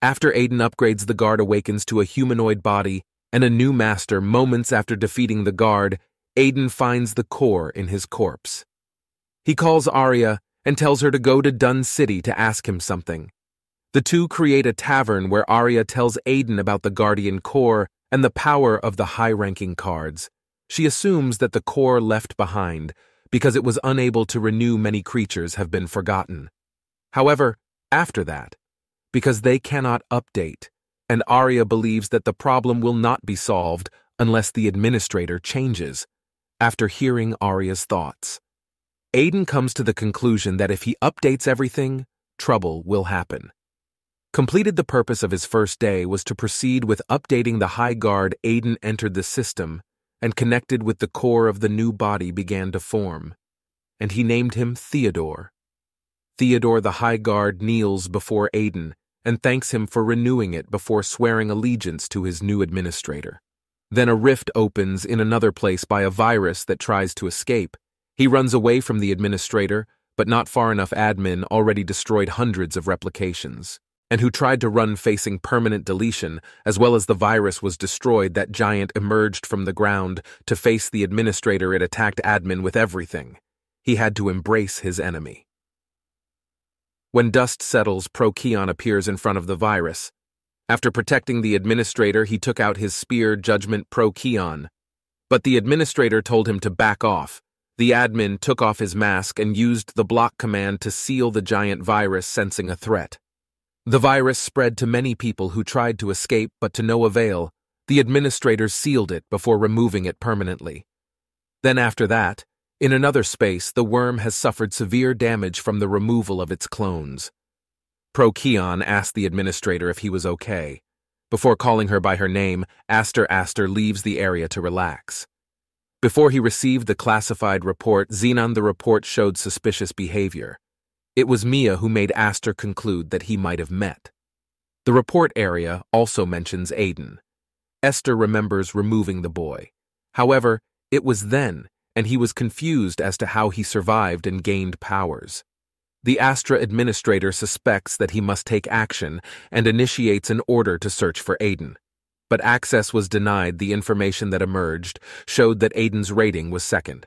After Aiden upgrades the guard awakens to a humanoid body and a new master moments after defeating the guard, Aiden finds the core in his corpse. He calls Arya and tells her to go to Dun City to ask him something. The two create a tavern where Arya tells Aiden about the Guardian core and the power of the high-ranking cards, she assumes that the core left behind, because it was unable to renew many creatures, have been forgotten. However, after that, because they cannot update, and Arya believes that the problem will not be solved unless the administrator changes, after hearing Arya's thoughts. Aiden comes to the conclusion that if he updates everything, trouble will happen completed the purpose of his first day was to proceed with updating the high guard Aiden entered the system and connected with the core of the new body began to form, and he named him Theodore. Theodore the High Guard kneels before Aiden and thanks him for renewing it before swearing allegiance to his new administrator. Then a rift opens in another place by a virus that tries to escape. He runs away from the administrator, but not far enough admin already destroyed hundreds of replications and who tried to run facing permanent deletion, as well as the virus was destroyed, that giant emerged from the ground to face the administrator it attacked admin with everything. He had to embrace his enemy. When dust settles, Procyon appears in front of the virus. After protecting the administrator, he took out his spear judgment Procyon. But the administrator told him to back off, the admin took off his mask and used the block command to seal the giant virus, sensing a threat. The virus spread to many people who tried to escape, but to no avail. The administrators sealed it before removing it permanently. Then, after that, in another space, the worm has suffered severe damage from the removal of its clones. Procyon asked the administrator if he was okay. Before calling her by her name, Aster Aster leaves the area to relax. Before he received the classified report, Xenon the report showed suspicious behavior. It was Mia who made Astor conclude that he might have met. The report area also mentions Aiden. Esther remembers removing the boy. However, it was then, and he was confused as to how he survived and gained powers. The Astra administrator suspects that he must take action and initiates an order to search for Aiden. But access was denied the information that emerged showed that Aiden's rating was second.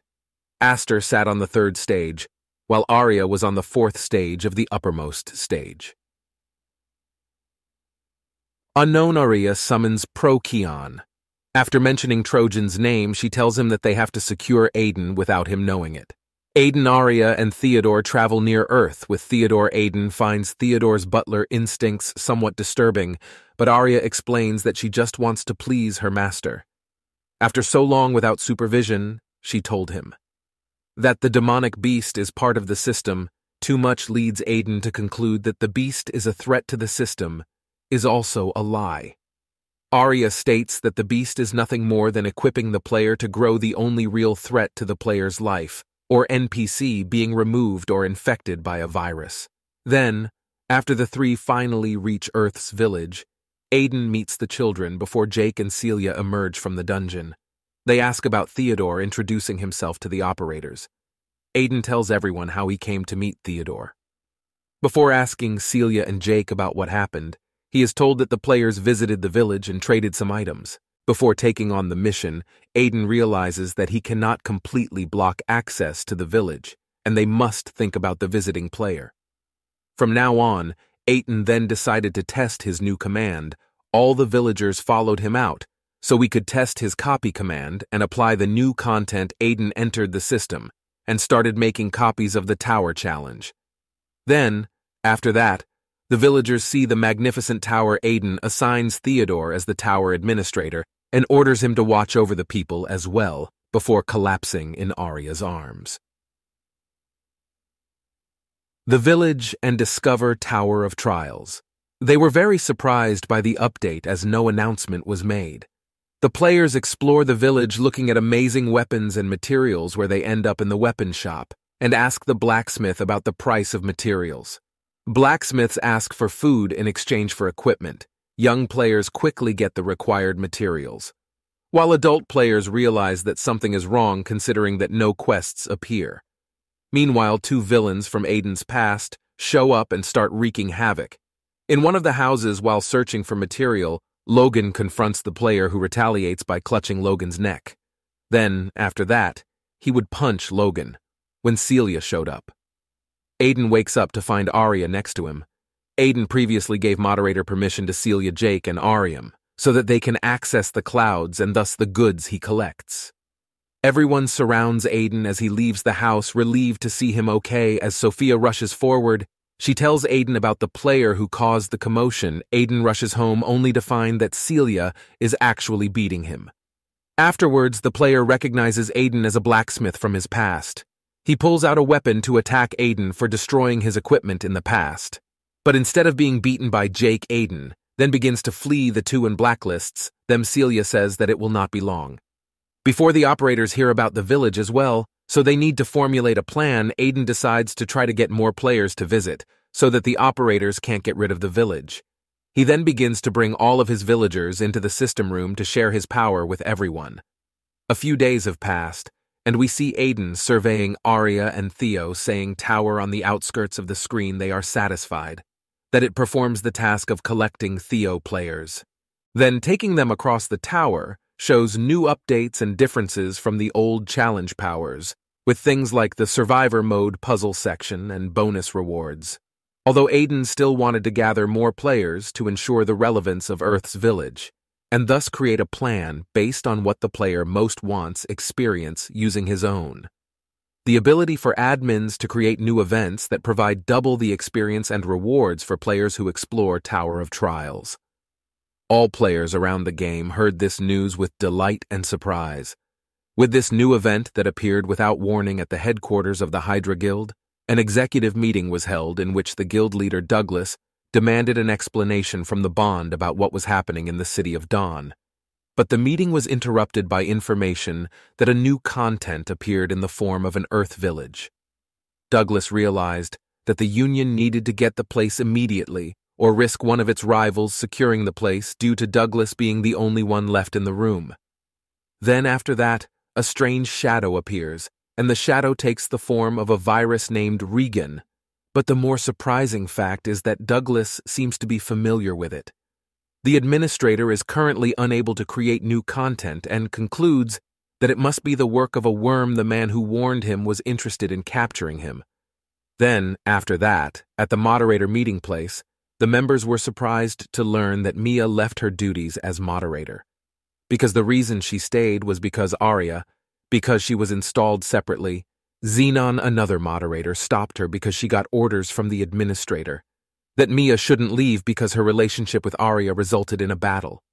Astor sat on the third stage, while Arya was on the fourth stage of the uppermost stage. Unknown Arya summons Procyon. After mentioning Trojan's name, she tells him that they have to secure Aiden without him knowing it. Aiden Arya, and Theodore travel near Earth, with Theodore Aiden finds Theodore's butler instincts somewhat disturbing, but Arya explains that she just wants to please her master. After so long without supervision, she told him. That the demonic beast is part of the system, too much leads Aiden to conclude that the beast is a threat to the system, is also a lie. Arya states that the beast is nothing more than equipping the player to grow the only real threat to the player's life, or NPC being removed or infected by a virus. Then, after the three finally reach Earth's village, Aiden meets the children before Jake and Celia emerge from the dungeon. They ask about Theodore introducing himself to the operators. Aiden tells everyone how he came to meet Theodore. Before asking Celia and Jake about what happened, he is told that the players visited the village and traded some items. Before taking on the mission, Aiden realizes that he cannot completely block access to the village, and they must think about the visiting player. From now on, Aiden then decided to test his new command. All the villagers followed him out, so we could test his copy command and apply the new content Aiden entered the system and started making copies of the tower challenge. Then, after that, the villagers see the magnificent tower Aiden assigns Theodore as the tower administrator and orders him to watch over the people as well before collapsing in Arya's arms. The village and discover Tower of Trials. They were very surprised by the update as no announcement was made. The players explore the village looking at amazing weapons and materials where they end up in the weapon shop, and ask the blacksmith about the price of materials. Blacksmiths ask for food in exchange for equipment. Young players quickly get the required materials. While adult players realize that something is wrong considering that no quests appear. Meanwhile, two villains from Aiden's past show up and start wreaking havoc. In one of the houses, while searching for material, Logan confronts the player who retaliates by clutching Logan's neck. Then, after that, he would punch Logan when Celia showed up. Aiden wakes up to find Arya next to him. Aiden previously gave moderator permission to Celia Jake and Arium so that they can access the clouds and thus the goods he collects. Everyone surrounds Aiden as he leaves the house, relieved to see him okay as Sophia rushes forward she tells Aiden about the player who caused the commotion. Aiden rushes home only to find that Celia is actually beating him. Afterwards, the player recognizes Aiden as a blacksmith from his past. He pulls out a weapon to attack Aiden for destroying his equipment in the past. But instead of being beaten by Jake, Aiden then begins to flee the two in blacklists them Celia says that it will not be long. Before the operators hear about the village as well, so they need to formulate a plan, Aiden decides to try to get more players to visit, so that the operators can't get rid of the village. He then begins to bring all of his villagers into the system room to share his power with everyone. A few days have passed, and we see Aiden surveying Arya and Theo saying tower on the outskirts of the screen they are satisfied, that it performs the task of collecting Theo players. Then taking them across the tower, shows new updates and differences from the old challenge powers, with things like the Survivor Mode puzzle section and bonus rewards. Although Aiden still wanted to gather more players to ensure the relevance of Earth's village, and thus create a plan based on what the player most wants experience using his own. The ability for admins to create new events that provide double the experience and rewards for players who explore Tower of Trials. All players around the game heard this news with delight and surprise. With this new event that appeared without warning at the headquarters of the Hydra Guild, an executive meeting was held in which the guild leader Douglas demanded an explanation from the Bond about what was happening in the City of Dawn. But the meeting was interrupted by information that a new content appeared in the form of an Earth village. Douglas realized that the Union needed to get the place immediately or risk one of its rivals securing the place due to Douglas being the only one left in the room. Then, after that, a strange shadow appears, and the shadow takes the form of a virus named Regan. But the more surprising fact is that Douglas seems to be familiar with it. The administrator is currently unable to create new content and concludes that it must be the work of a worm the man who warned him was interested in capturing him. Then, after that, at the moderator meeting place, the members were surprised to learn that Mia left her duties as moderator. Because the reason she stayed was because Aria, because she was installed separately, Xenon, another moderator, stopped her because she got orders from the administrator that Mia shouldn't leave because her relationship with Aria resulted in a battle.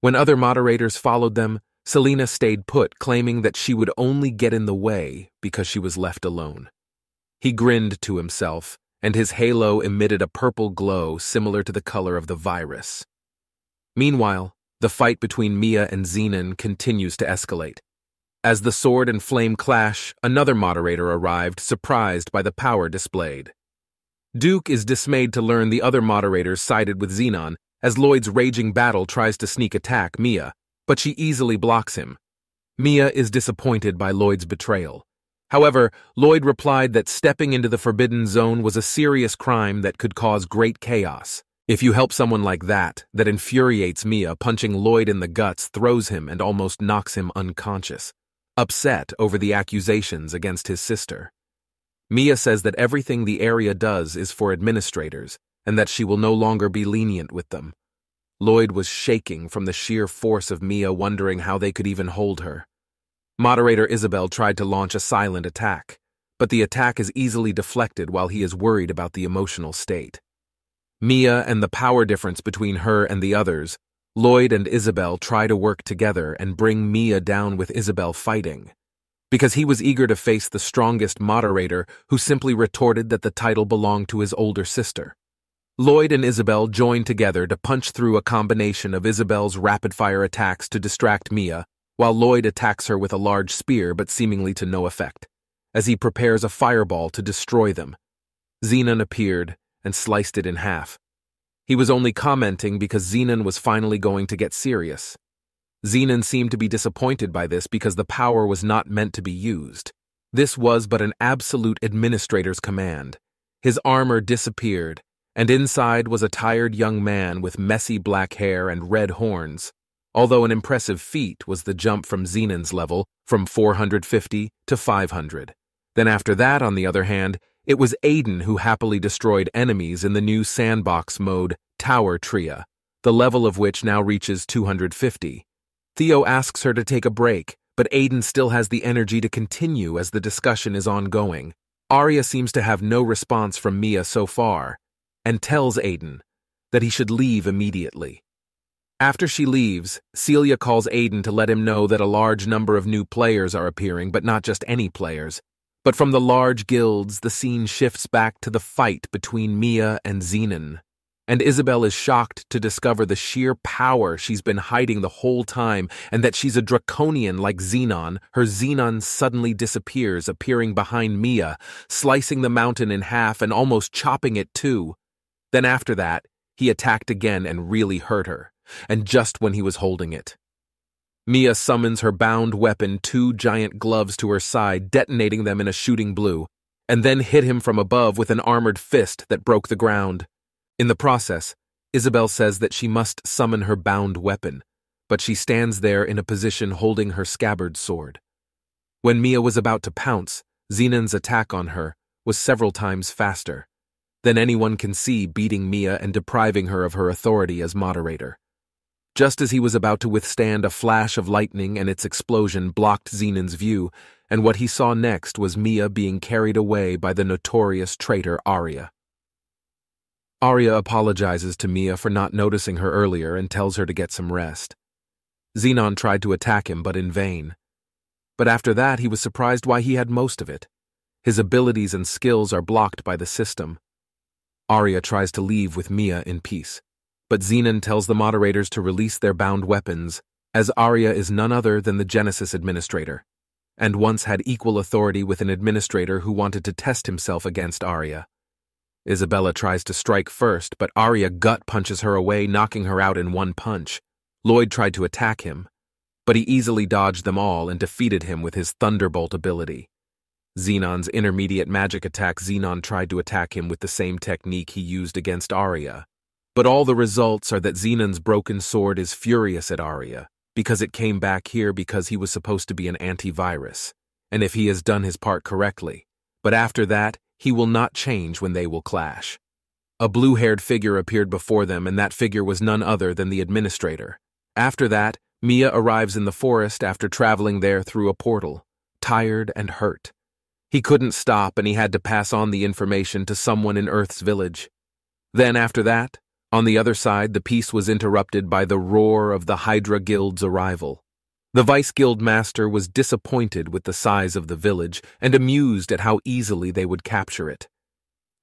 When other moderators followed them, Selena stayed put, claiming that she would only get in the way because she was left alone. He grinned to himself and his halo emitted a purple glow similar to the color of the virus. Meanwhile, the fight between Mia and Xenon continues to escalate. As the sword and flame clash, another moderator arrived, surprised by the power displayed. Duke is dismayed to learn the other moderators sided with Xenon as Lloyd's raging battle tries to sneak attack Mia, but she easily blocks him. Mia is disappointed by Lloyd's betrayal. However, Lloyd replied that stepping into the forbidden zone was a serious crime that could cause great chaos. If you help someone like that, that infuriates Mia, punching Lloyd in the guts throws him and almost knocks him unconscious, upset over the accusations against his sister. Mia says that everything the area does is for administrators, and that she will no longer be lenient with them. Lloyd was shaking from the sheer force of Mia wondering how they could even hold her. Moderator Isabel tried to launch a silent attack, but the attack is easily deflected while he is worried about the emotional state. Mia and the power difference between her and the others, Lloyd and Isabel try to work together and bring Mia down with Isabel fighting, because he was eager to face the strongest moderator who simply retorted that the title belonged to his older sister. Lloyd and Isabel join together to punch through a combination of Isabel's rapid fire attacks to distract Mia while Lloyd attacks her with a large spear but seemingly to no effect, as he prepares a fireball to destroy them. Xenon appeared and sliced it in half. He was only commenting because Xenon was finally going to get serious. Xenon seemed to be disappointed by this because the power was not meant to be used. This was but an absolute administrator's command. His armor disappeared, and inside was a tired young man with messy black hair and red horns, although an impressive feat was the jump from Zenon's level from 450 to 500. Then after that, on the other hand, it was Aiden who happily destroyed enemies in the new sandbox mode Tower Tria, the level of which now reaches 250. Theo asks her to take a break, but Aiden still has the energy to continue as the discussion is ongoing. Arya seems to have no response from Mia so far, and tells Aiden that he should leave immediately. After she leaves, Celia calls Aiden to let him know that a large number of new players are appearing, but not just any players. But from the large guilds, the scene shifts back to the fight between Mia and Xenon. And Isabel is shocked to discover the sheer power she's been hiding the whole time and that she's a draconian like Xenon. Her Xenon suddenly disappears, appearing behind Mia, slicing the mountain in half and almost chopping it too. Then after that, he attacked again and really hurt her and just when he was holding it. Mia summons her bound weapon, two giant gloves to her side, detonating them in a shooting blue, and then hit him from above with an armored fist that broke the ground. In the process, Isabel says that she must summon her bound weapon, but she stands there in a position holding her scabbard sword. When Mia was about to pounce, Zenon's attack on her was several times faster than anyone can see beating Mia and depriving her of her authority as moderator. Just as he was about to withstand a flash of lightning and its explosion blocked Zenon's view, and what he saw next was Mia being carried away by the notorious traitor Arya. Arya apologizes to Mia for not noticing her earlier and tells her to get some rest. Xenon tried to attack him, but in vain. But after that, he was surprised why he had most of it. His abilities and skills are blocked by the system. Arya tries to leave with Mia in peace but Xenon tells the moderators to release their bound weapons, as Arya is none other than the Genesis administrator, and once had equal authority with an administrator who wanted to test himself against Arya. Isabella tries to strike first, but Arya gut punches her away, knocking her out in one punch. Lloyd tried to attack him, but he easily dodged them all and defeated him with his Thunderbolt ability. Xenon's intermediate magic attack Xenon tried to attack him with the same technique he used against Arya, but all the results are that Xenon's broken sword is furious at Arya, because it came back here because he was supposed to be an antivirus, and if he has done his part correctly. But after that, he will not change when they will clash. A blue-haired figure appeared before them, and that figure was none other than the Administrator. After that, Mia arrives in the forest after traveling there through a portal, tired and hurt. He couldn't stop and he had to pass on the information to someone in Earth's village. Then after that, on the other side, the peace was interrupted by the roar of the Hydra Guild's arrival. The Vice Guild master was disappointed with the size of the village and amused at how easily they would capture it.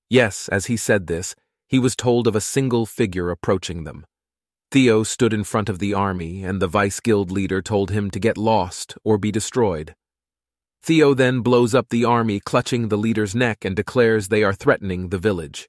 Yes, as he said this, he was told of a single figure approaching them. Theo stood in front of the army, and the Vice Guild leader told him to get lost or be destroyed. Theo then blows up the army clutching the leader's neck and declares they are threatening the village.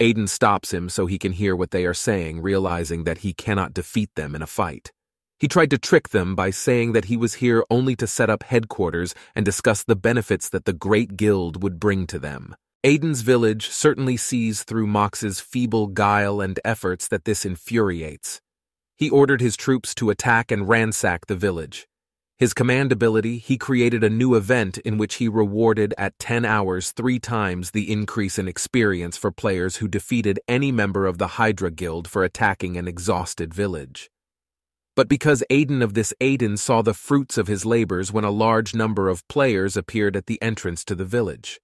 Aiden stops him so he can hear what they are saying, realizing that he cannot defeat them in a fight. He tried to trick them by saying that he was here only to set up headquarters and discuss the benefits that the Great Guild would bring to them. Aiden's village certainly sees through Mox's feeble guile and efforts that this infuriates. He ordered his troops to attack and ransack the village. His command ability, he created a new event in which he rewarded at 10 hours three times the increase in experience for players who defeated any member of the Hydra Guild for attacking an exhausted village. But because Aiden of this Aiden saw the fruits of his labors when a large number of players appeared at the entrance to the village.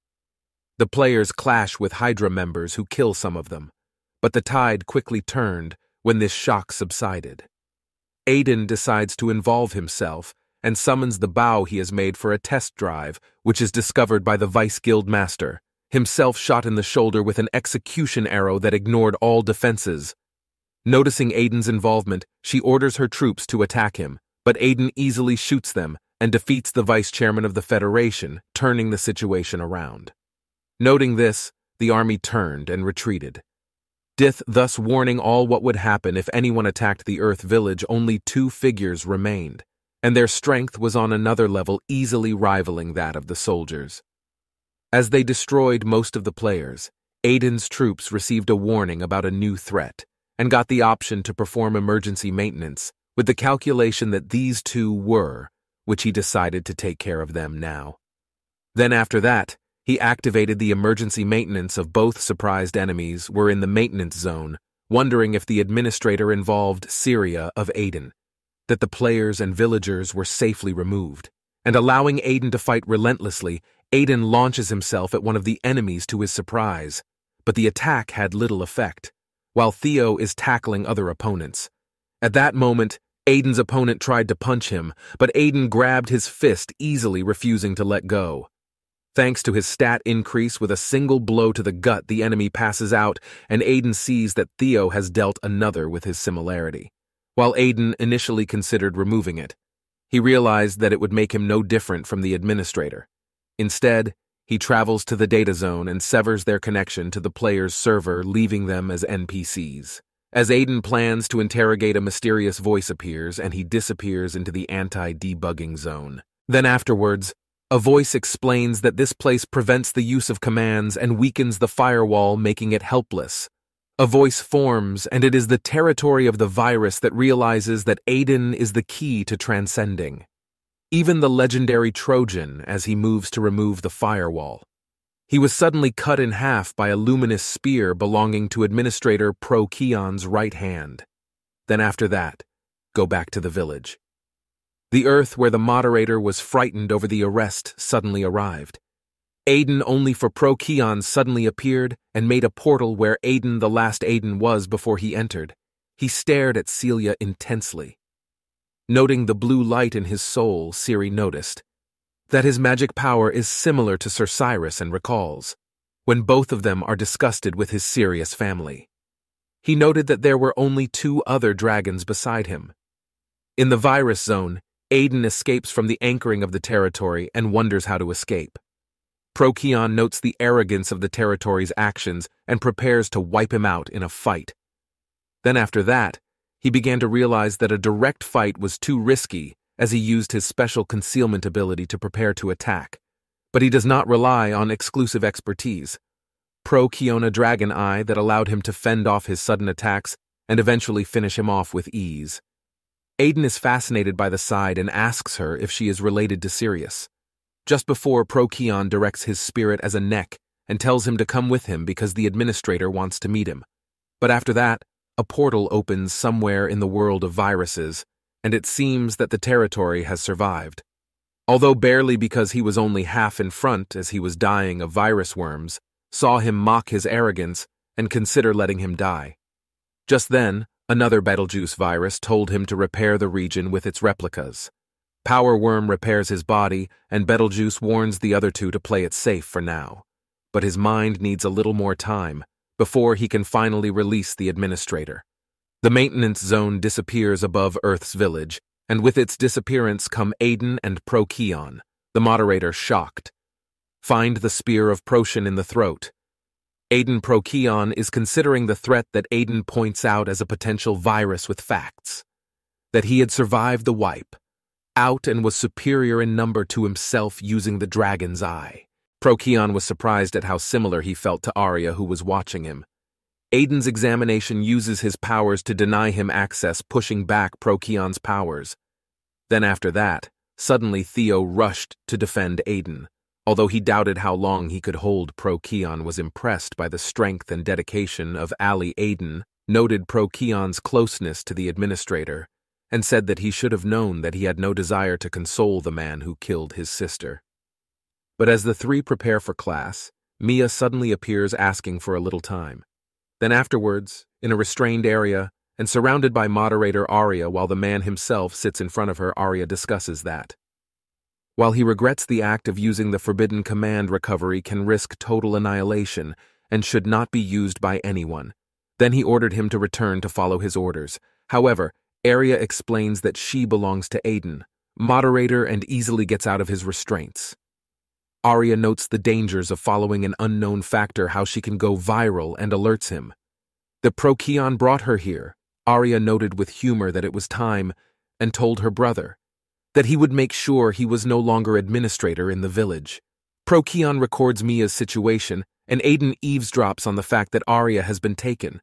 The players clash with Hydra members who kill some of them, but the tide quickly turned when this shock subsided. Aiden decides to involve himself and summons the bow he has made for a test drive, which is discovered by the Vice Guild Master, himself shot in the shoulder with an execution arrow that ignored all defenses. Noticing Aiden's involvement, she orders her troops to attack him, but Aiden easily shoots them and defeats the vice chairman of the Federation, turning the situation around. Noting this, the army turned and retreated. Dith thus warning all what would happen if anyone attacked the Earth village, only two figures remained and their strength was on another level easily rivaling that of the soldiers. As they destroyed most of the players, Aiden's troops received a warning about a new threat and got the option to perform emergency maintenance with the calculation that these two were, which he decided to take care of them now. Then after that, he activated the emergency maintenance of both surprised enemies were in the maintenance zone, wondering if the administrator involved Syria of Aden that the players and villagers were safely removed. And allowing Aiden to fight relentlessly, Aiden launches himself at one of the enemies to his surprise, but the attack had little effect, while Theo is tackling other opponents. At that moment, Aiden's opponent tried to punch him, but Aiden grabbed his fist, easily refusing to let go. Thanks to his stat increase with a single blow to the gut, the enemy passes out, and Aiden sees that Theo has dealt another with his similarity. While Aiden initially considered removing it, he realized that it would make him no different from the administrator. Instead, he travels to the data zone and severs their connection to the player's server, leaving them as NPCs. As Aiden plans to interrogate, a mysterious voice appears and he disappears into the anti debugging zone. Then, afterwards, a voice explains that this place prevents the use of commands and weakens the firewall, making it helpless, a voice forms, and it is the territory of the virus that realizes that Aiden is the key to transcending. Even the legendary Trojan as he moves to remove the firewall. He was suddenly cut in half by a luminous spear belonging to Administrator Procion's right hand. Then after that, go back to the village. The earth where the moderator was frightened over the arrest suddenly arrived. Aiden only for Procyon suddenly appeared and made a portal where Aiden the last Aiden was before he entered. He stared at Celia intensely. Noting the blue light in his soul, Siri noticed that his magic power is similar to Sir Cyrus and recalls, when both of them are disgusted with his serious family. He noted that there were only two other dragons beside him. In the virus zone, Aiden escapes from the anchoring of the territory and wonders how to escape. Procyon notes the arrogance of the territory's actions and prepares to wipe him out in a fight. Then after that, he began to realize that a direct fight was too risky as he used his special concealment ability to prepare to attack. But he does not rely on exclusive expertise. Pro a Dragon Eye that allowed him to fend off his sudden attacks and eventually finish him off with ease. Aiden is fascinated by the side and asks her if she is related to Sirius just before Procyon directs his spirit as a neck and tells him to come with him because the administrator wants to meet him. But after that, a portal opens somewhere in the world of viruses, and it seems that the territory has survived. Although barely because he was only half in front as he was dying of virus worms, saw him mock his arrogance and consider letting him die. Just then, another Betelgeuse virus told him to repair the region with its replicas. Power Worm repairs his body, and Betelgeuse warns the other two to play it safe for now. But his mind needs a little more time before he can finally release the administrator. The maintenance zone disappears above Earth's village, and with its disappearance come Aiden and Procyon, the moderator shocked. Find the spear of Procyon in the throat. Aiden Procyon is considering the threat that Aiden points out as a potential virus with facts. That he had survived the wipe, out and was superior in number to himself using the dragon's eye. Procyon was surprised at how similar he felt to Arya who was watching him. Aiden's examination uses his powers to deny him access, pushing back Procyon's powers. Then after that, suddenly Theo rushed to defend Aiden. Although he doubted how long he could hold Procyon was impressed by the strength and dedication of Ali Aiden, noted Procyon's closeness to the administrator, and said that he should have known that he had no desire to console the man who killed his sister. But as the three prepare for class, Mia suddenly appears asking for a little time. Then afterwards, in a restrained area, and surrounded by moderator Arya while the man himself sits in front of her, Arya discusses that. While he regrets the act of using the forbidden command recovery can risk total annihilation and should not be used by anyone, then he ordered him to return to follow his orders. However, Aria explains that she belongs to Aiden, moderator and easily gets out of his restraints. Aria notes the dangers of following an unknown factor how she can go viral and alerts him. The Procyon brought her here, Aria noted with humor that it was time, and told her brother that he would make sure he was no longer administrator in the village. Procyon records Mia's situation, and Aiden eavesdrops on the fact that Aria has been taken,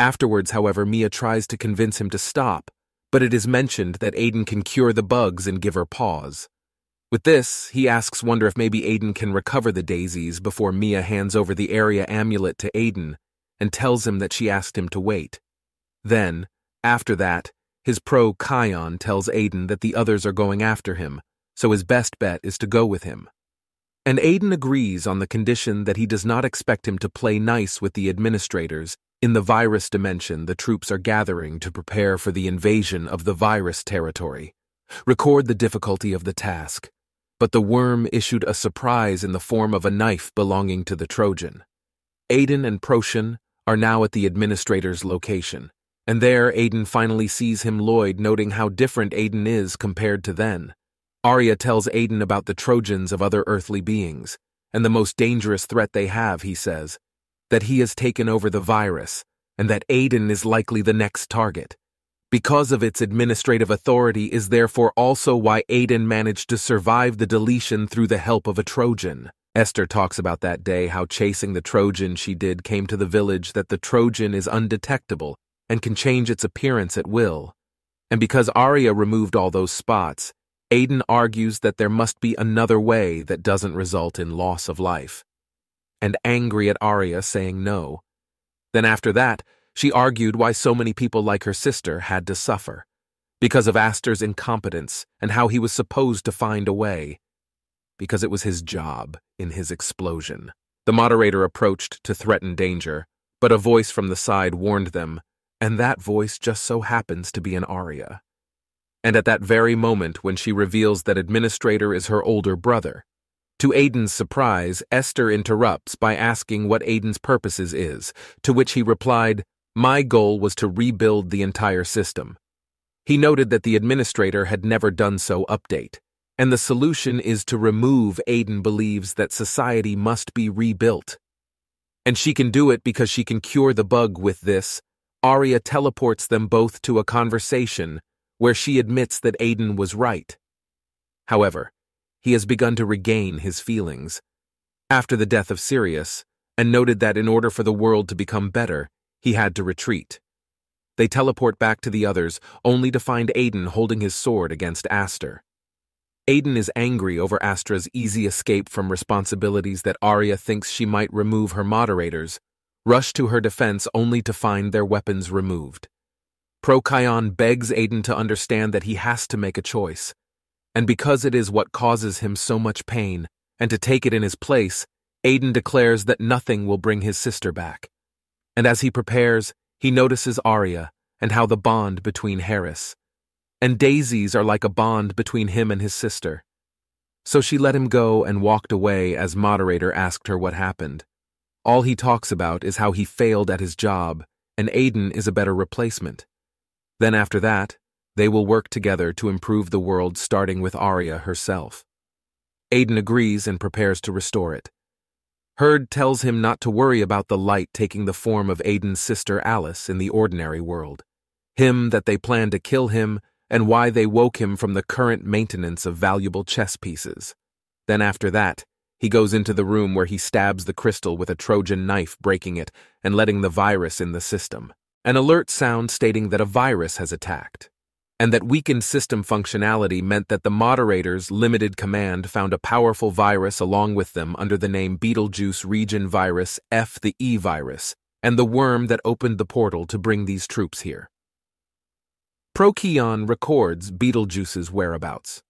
Afterwards, however, Mia tries to convince him to stop, but it is mentioned that Aiden can cure the bugs and give her pause. With this, he asks Wonder if maybe Aiden can recover the daisies before Mia hands over the area amulet to Aiden and tells him that she asked him to wait. Then, after that, his pro Kion tells Aiden that the others are going after him, so his best bet is to go with him. And Aiden agrees on the condition that he does not expect him to play nice with the administrators in the virus dimension, the troops are gathering to prepare for the invasion of the virus territory. Record the difficulty of the task. But the worm issued a surprise in the form of a knife belonging to the Trojan. Aiden and Protian are now at the administrator's location, and there Aiden finally sees him Lloyd noting how different Aiden is compared to then. Arya tells Aiden about the Trojans of other earthly beings, and the most dangerous threat they have, he says, that he has taken over the virus and that Aiden is likely the next target. Because of its administrative authority is therefore also why Aiden managed to survive the deletion through the help of a Trojan. Esther talks about that day how chasing the Trojan she did came to the village that the Trojan is undetectable and can change its appearance at will. And because Arya removed all those spots, Aiden argues that there must be another way that doesn't result in loss of life and angry at Arya saying no. Then after that, she argued why so many people like her sister had to suffer. Because of Astor's incompetence and how he was supposed to find a way. Because it was his job in his explosion. The moderator approached to threaten danger, but a voice from the side warned them, and that voice just so happens to be an Arya. And at that very moment when she reveals that Administrator is her older brother, to Aiden's surprise, Esther interrupts by asking what Aiden's purposes is, to which he replied, My goal was to rebuild the entire system. He noted that the administrator had never done so update, and the solution is to remove Aiden believes that society must be rebuilt. And she can do it because she can cure the bug with this. Arya teleports them both to a conversation where she admits that Aiden was right. However, he has begun to regain his feelings. After the death of Sirius, and noted that in order for the world to become better, he had to retreat. They teleport back to the others, only to find Aiden holding his sword against Aster. Aiden is angry over Astra's easy escape from responsibilities that Arya thinks she might remove her moderators, rush to her defense only to find their weapons removed. Procyon begs Aiden to understand that he has to make a choice, and because it is what causes him so much pain, and to take it in his place, Aiden declares that nothing will bring his sister back. And as he prepares, he notices Arya and how the bond between Harris and daisies are like a bond between him and his sister. So she let him go and walked away as moderator asked her what happened. All he talks about is how he failed at his job and Aiden is a better replacement. Then after that, they will work together to improve the world, starting with Arya herself. Aiden agrees and prepares to restore it. Hurd tells him not to worry about the light taking the form of Aiden's sister Alice in the ordinary world, him that they plan to kill him, and why they woke him from the current maintenance of valuable chess pieces. Then after that, he goes into the room where he stabs the crystal with a Trojan knife, breaking it and letting the virus in the system. An alert sound stating that a virus has attacked and that weakened system functionality meant that the moderator's limited command found a powerful virus along with them under the name Beetlejuice Region Virus F the E virus, and the worm that opened the portal to bring these troops here. Procyon records Beetlejuice's whereabouts.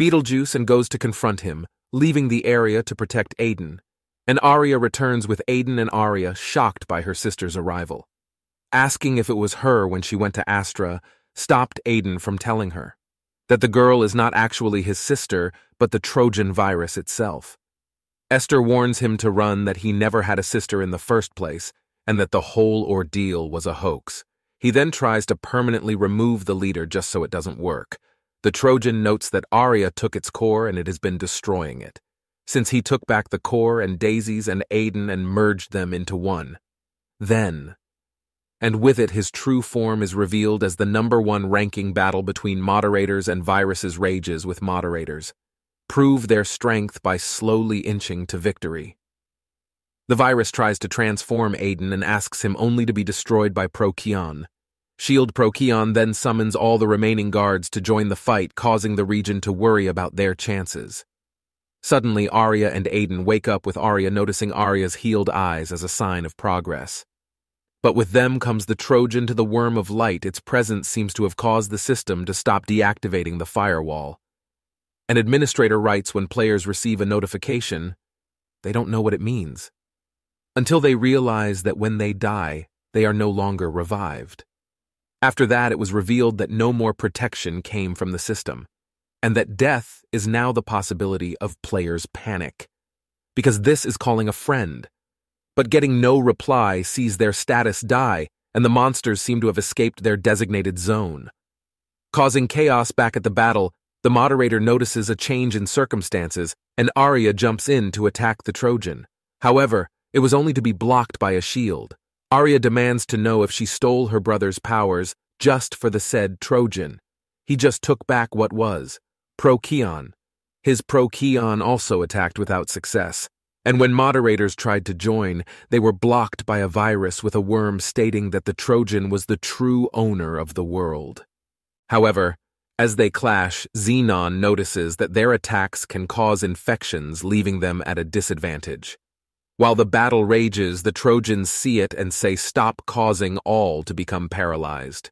Beetlejuice and goes to confront him, leaving the area to protect Aiden, and Arya returns with Aiden and Arya shocked by her sister's arrival. Asking if it was her when she went to Astra, stopped Aiden from telling her that the girl is not actually his sister, but the Trojan virus itself. Esther warns him to run that he never had a sister in the first place and that the whole ordeal was a hoax. He then tries to permanently remove the leader just so it doesn't work. The Trojan notes that Arya took its core and it has been destroying it, since he took back the core and daisies and Aiden and merged them into one. Then, and with it his true form is revealed as the number one ranking battle between moderators and viruses rages with moderators. Prove their strength by slowly inching to victory. The virus tries to transform Aiden and asks him only to be destroyed by Procyon. Shield Procyon then summons all the remaining guards to join the fight, causing the region to worry about their chances. Suddenly, Arya and Aiden wake up with Arya noticing Arya's healed eyes as a sign of progress. But with them comes the Trojan to the worm of light its presence seems to have caused the system to stop deactivating the firewall. An administrator writes when players receive a notification, they don't know what it means. Until they realize that when they die, they are no longer revived. After that, it was revealed that no more protection came from the system, and that death is now the possibility of players' panic. Because this is calling a friend, but getting no reply sees their status die, and the monsters seem to have escaped their designated zone. Causing chaos back at the battle, the moderator notices a change in circumstances, and Arya jumps in to attack the Trojan. However, it was only to be blocked by a shield. Arya demands to know if she stole her brother's powers just for the said Trojan. He just took back what was. Procyon. His Procyon also attacked without success, and when moderators tried to join, they were blocked by a virus with a worm stating that the Trojan was the true owner of the world. However, as they clash, Xenon notices that their attacks can cause infections, leaving them at a disadvantage. While the battle rages, the Trojans see it and say, Stop causing all to become paralyzed.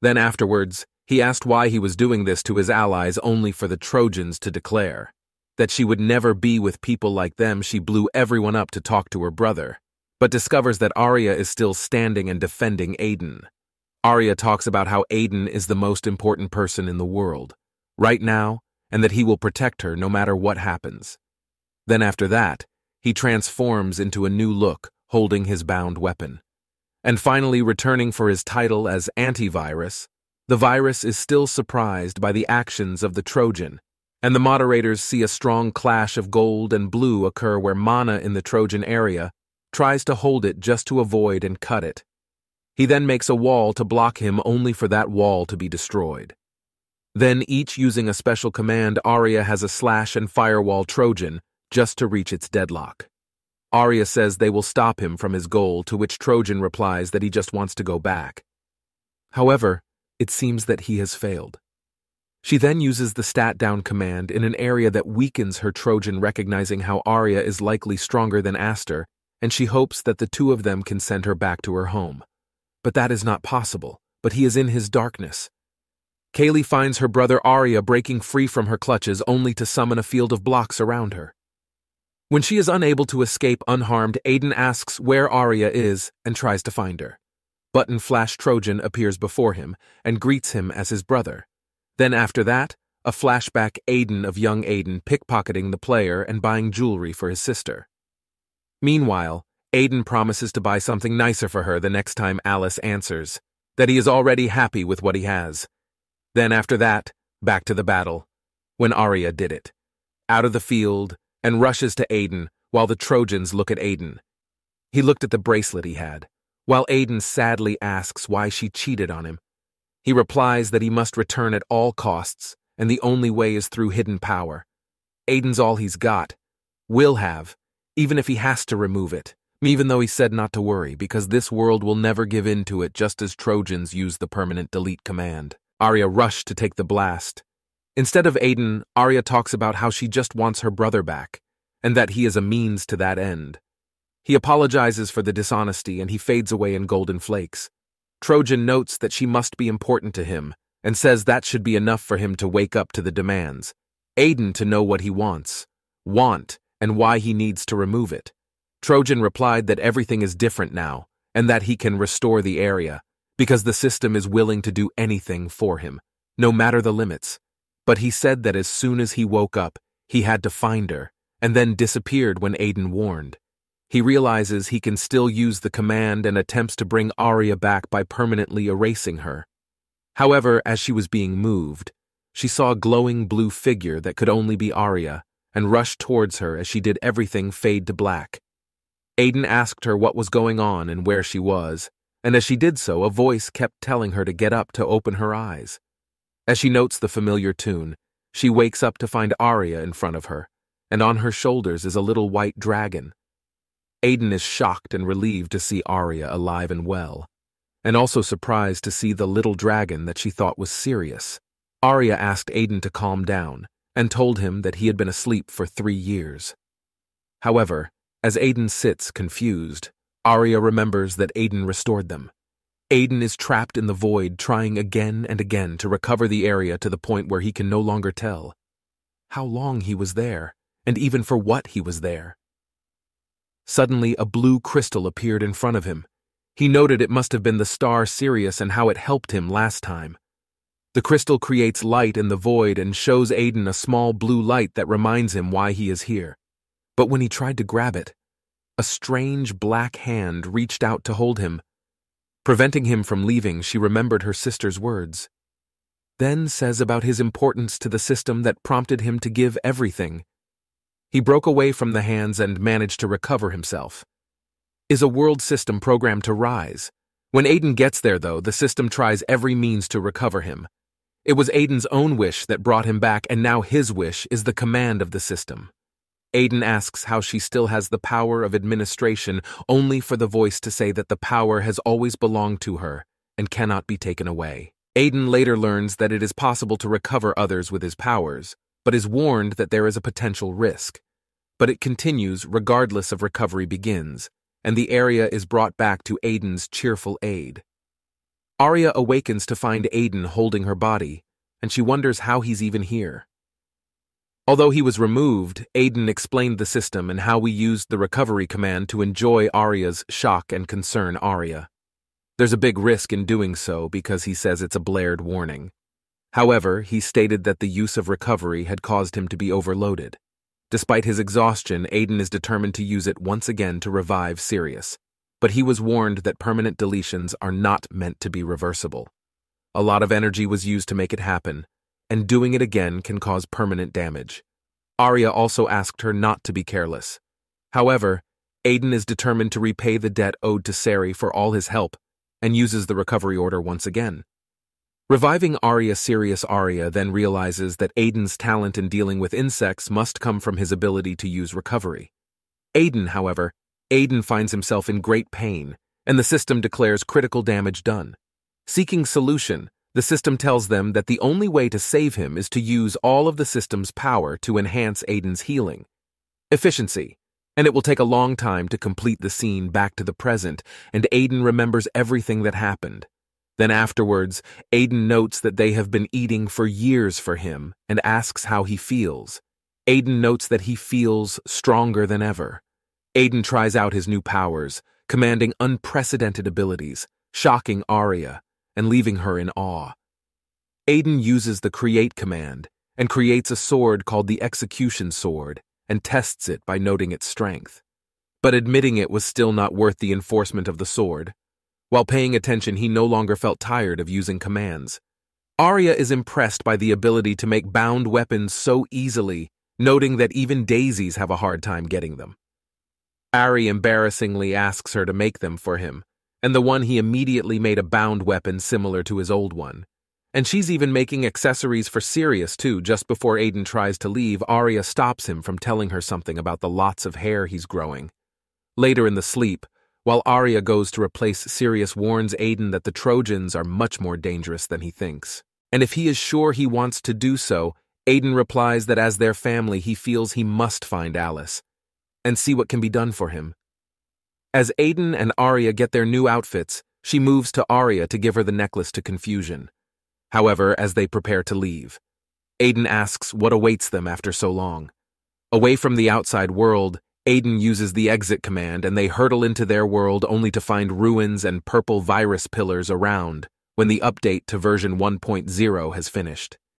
Then afterwards, he asked why he was doing this to his allies only for the Trojans to declare that she would never be with people like them, she blew everyone up to talk to her brother, but discovers that Arya is still standing and defending Aiden. Arya talks about how Aiden is the most important person in the world, right now, and that he will protect her no matter what happens. Then after that, he transforms into a new look, holding his bound weapon. And finally, returning for his title as antivirus, the virus is still surprised by the actions of the Trojan and the moderators see a strong clash of gold and blue occur where Mana in the Trojan area tries to hold it just to avoid and cut it. He then makes a wall to block him only for that wall to be destroyed. Then each using a special command, Arya has a slash and firewall Trojan just to reach its deadlock. Arya says they will stop him from his goal, to which Trojan replies that he just wants to go back. However, it seems that he has failed. She then uses the stat down command in an area that weakens her Trojan recognizing how Arya is likely stronger than Aster, and she hopes that the two of them can send her back to her home. But that is not possible, but he is in his darkness. Kaylee finds her brother Arya breaking free from her clutches only to summon a field of blocks around her. When she is unable to escape unharmed, Aiden asks where Arya is and tries to find her. Button Flash Trojan appears before him and greets him as his brother. Then after that, a flashback Aiden of young Aiden pickpocketing the player and buying jewelry for his sister. Meanwhile, Aiden promises to buy something nicer for her the next time Alice answers, that he is already happy with what he has. Then after that, back to the battle, when Arya did it. Out of the field, and rushes to Aiden, while the Trojans look at Aiden. He looked at the bracelet he had, while Aiden sadly asks why she cheated on him, he replies that he must return at all costs, and the only way is through hidden power. Aiden's all he's got, will have, even if he has to remove it, even though he said not to worry, because this world will never give in to it just as Trojans use the permanent delete command. Arya rushed to take the blast. Instead of Aiden, Arya talks about how she just wants her brother back, and that he is a means to that end. He apologizes for the dishonesty and he fades away in golden flakes. Trojan notes that she must be important to him and says that should be enough for him to wake up to the demands. Aiden to know what he wants, want, and why he needs to remove it. Trojan replied that everything is different now and that he can restore the area because the system is willing to do anything for him, no matter the limits. But he said that as soon as he woke up, he had to find her and then disappeared when Aiden warned. He realizes he can still use the command and attempts to bring Arya back by permanently erasing her. However, as she was being moved, she saw a glowing blue figure that could only be Arya and rushed towards her as she did everything fade to black. Aiden asked her what was going on and where she was, and as she did so, a voice kept telling her to get up to open her eyes. As she notes the familiar tune, she wakes up to find Arya in front of her, and on her shoulders is a little white dragon. Aiden is shocked and relieved to see Arya alive and well, and also surprised to see the little dragon that she thought was serious. Arya asked Aiden to calm down and told him that he had been asleep for three years. However, as Aiden sits confused, Arya remembers that Aiden restored them. Aiden is trapped in the void, trying again and again to recover the area to the point where he can no longer tell how long he was there and even for what he was there. Suddenly, a blue crystal appeared in front of him. He noted it must have been the star Sirius and how it helped him last time. The crystal creates light in the void and shows Aiden a small blue light that reminds him why he is here. But when he tried to grab it, a strange black hand reached out to hold him. Preventing him from leaving, she remembered her sister's words. Then says about his importance to the system that prompted him to give everything, he broke away from the hands and managed to recover himself. Is a world system programmed to rise? When Aiden gets there, though, the system tries every means to recover him. It was Aiden's own wish that brought him back, and now his wish is the command of the system. Aiden asks how she still has the power of administration, only for the voice to say that the power has always belonged to her and cannot be taken away. Aiden later learns that it is possible to recover others with his powers, but is warned that there is a potential risk. But it continues regardless of recovery begins, and the area is brought back to Aiden's cheerful aid. Arya awakens to find Aiden holding her body, and she wonders how he's even here. Although he was removed, Aiden explained the system and how we used the recovery command to enjoy Arya's shock and concern Arya. There's a big risk in doing so because he says it's a blared warning. However, he stated that the use of recovery had caused him to be overloaded. Despite his exhaustion, Aiden is determined to use it once again to revive Sirius, but he was warned that permanent deletions are not meant to be reversible. A lot of energy was used to make it happen, and doing it again can cause permanent damage. Arya also asked her not to be careless. However, Aiden is determined to repay the debt owed to Sari for all his help and uses the recovery order once again. Reviving Arya Sirius Arya then realizes that Aiden's talent in dealing with insects must come from his ability to use recovery. Aiden, however, Aiden finds himself in great pain, and the system declares critical damage done. Seeking solution, the system tells them that the only way to save him is to use all of the system's power to enhance Aiden's healing. Efficiency, and it will take a long time to complete the scene back to the present, and Aiden remembers everything that happened. Then afterwards, Aiden notes that they have been eating for years for him and asks how he feels. Aiden notes that he feels stronger than ever. Aiden tries out his new powers, commanding unprecedented abilities, shocking Arya, and leaving her in awe. Aiden uses the create command and creates a sword called the execution sword and tests it by noting its strength. But admitting it was still not worth the enforcement of the sword, while paying attention, he no longer felt tired of using commands. Arya is impressed by the ability to make bound weapons so easily, noting that even daisies have a hard time getting them. Ari embarrassingly asks her to make them for him, and the one he immediately made a bound weapon similar to his old one. And she's even making accessories for Sirius too. Just before Aiden tries to leave, Arya stops him from telling her something about the lots of hair he's growing. Later in the sleep, while Arya goes to replace Sirius warns Aiden that the Trojans are much more dangerous than he thinks. And if he is sure he wants to do so, Aiden replies that as their family he feels he must find Alice and see what can be done for him. As Aiden and Arya get their new outfits, she moves to Arya to give her the necklace to Confusion. However, as they prepare to leave, Aiden asks what awaits them after so long. Away from the outside world, Aiden uses the exit command and they hurtle into their world only to find ruins and purple virus pillars around when the update to version 1.0 has finished.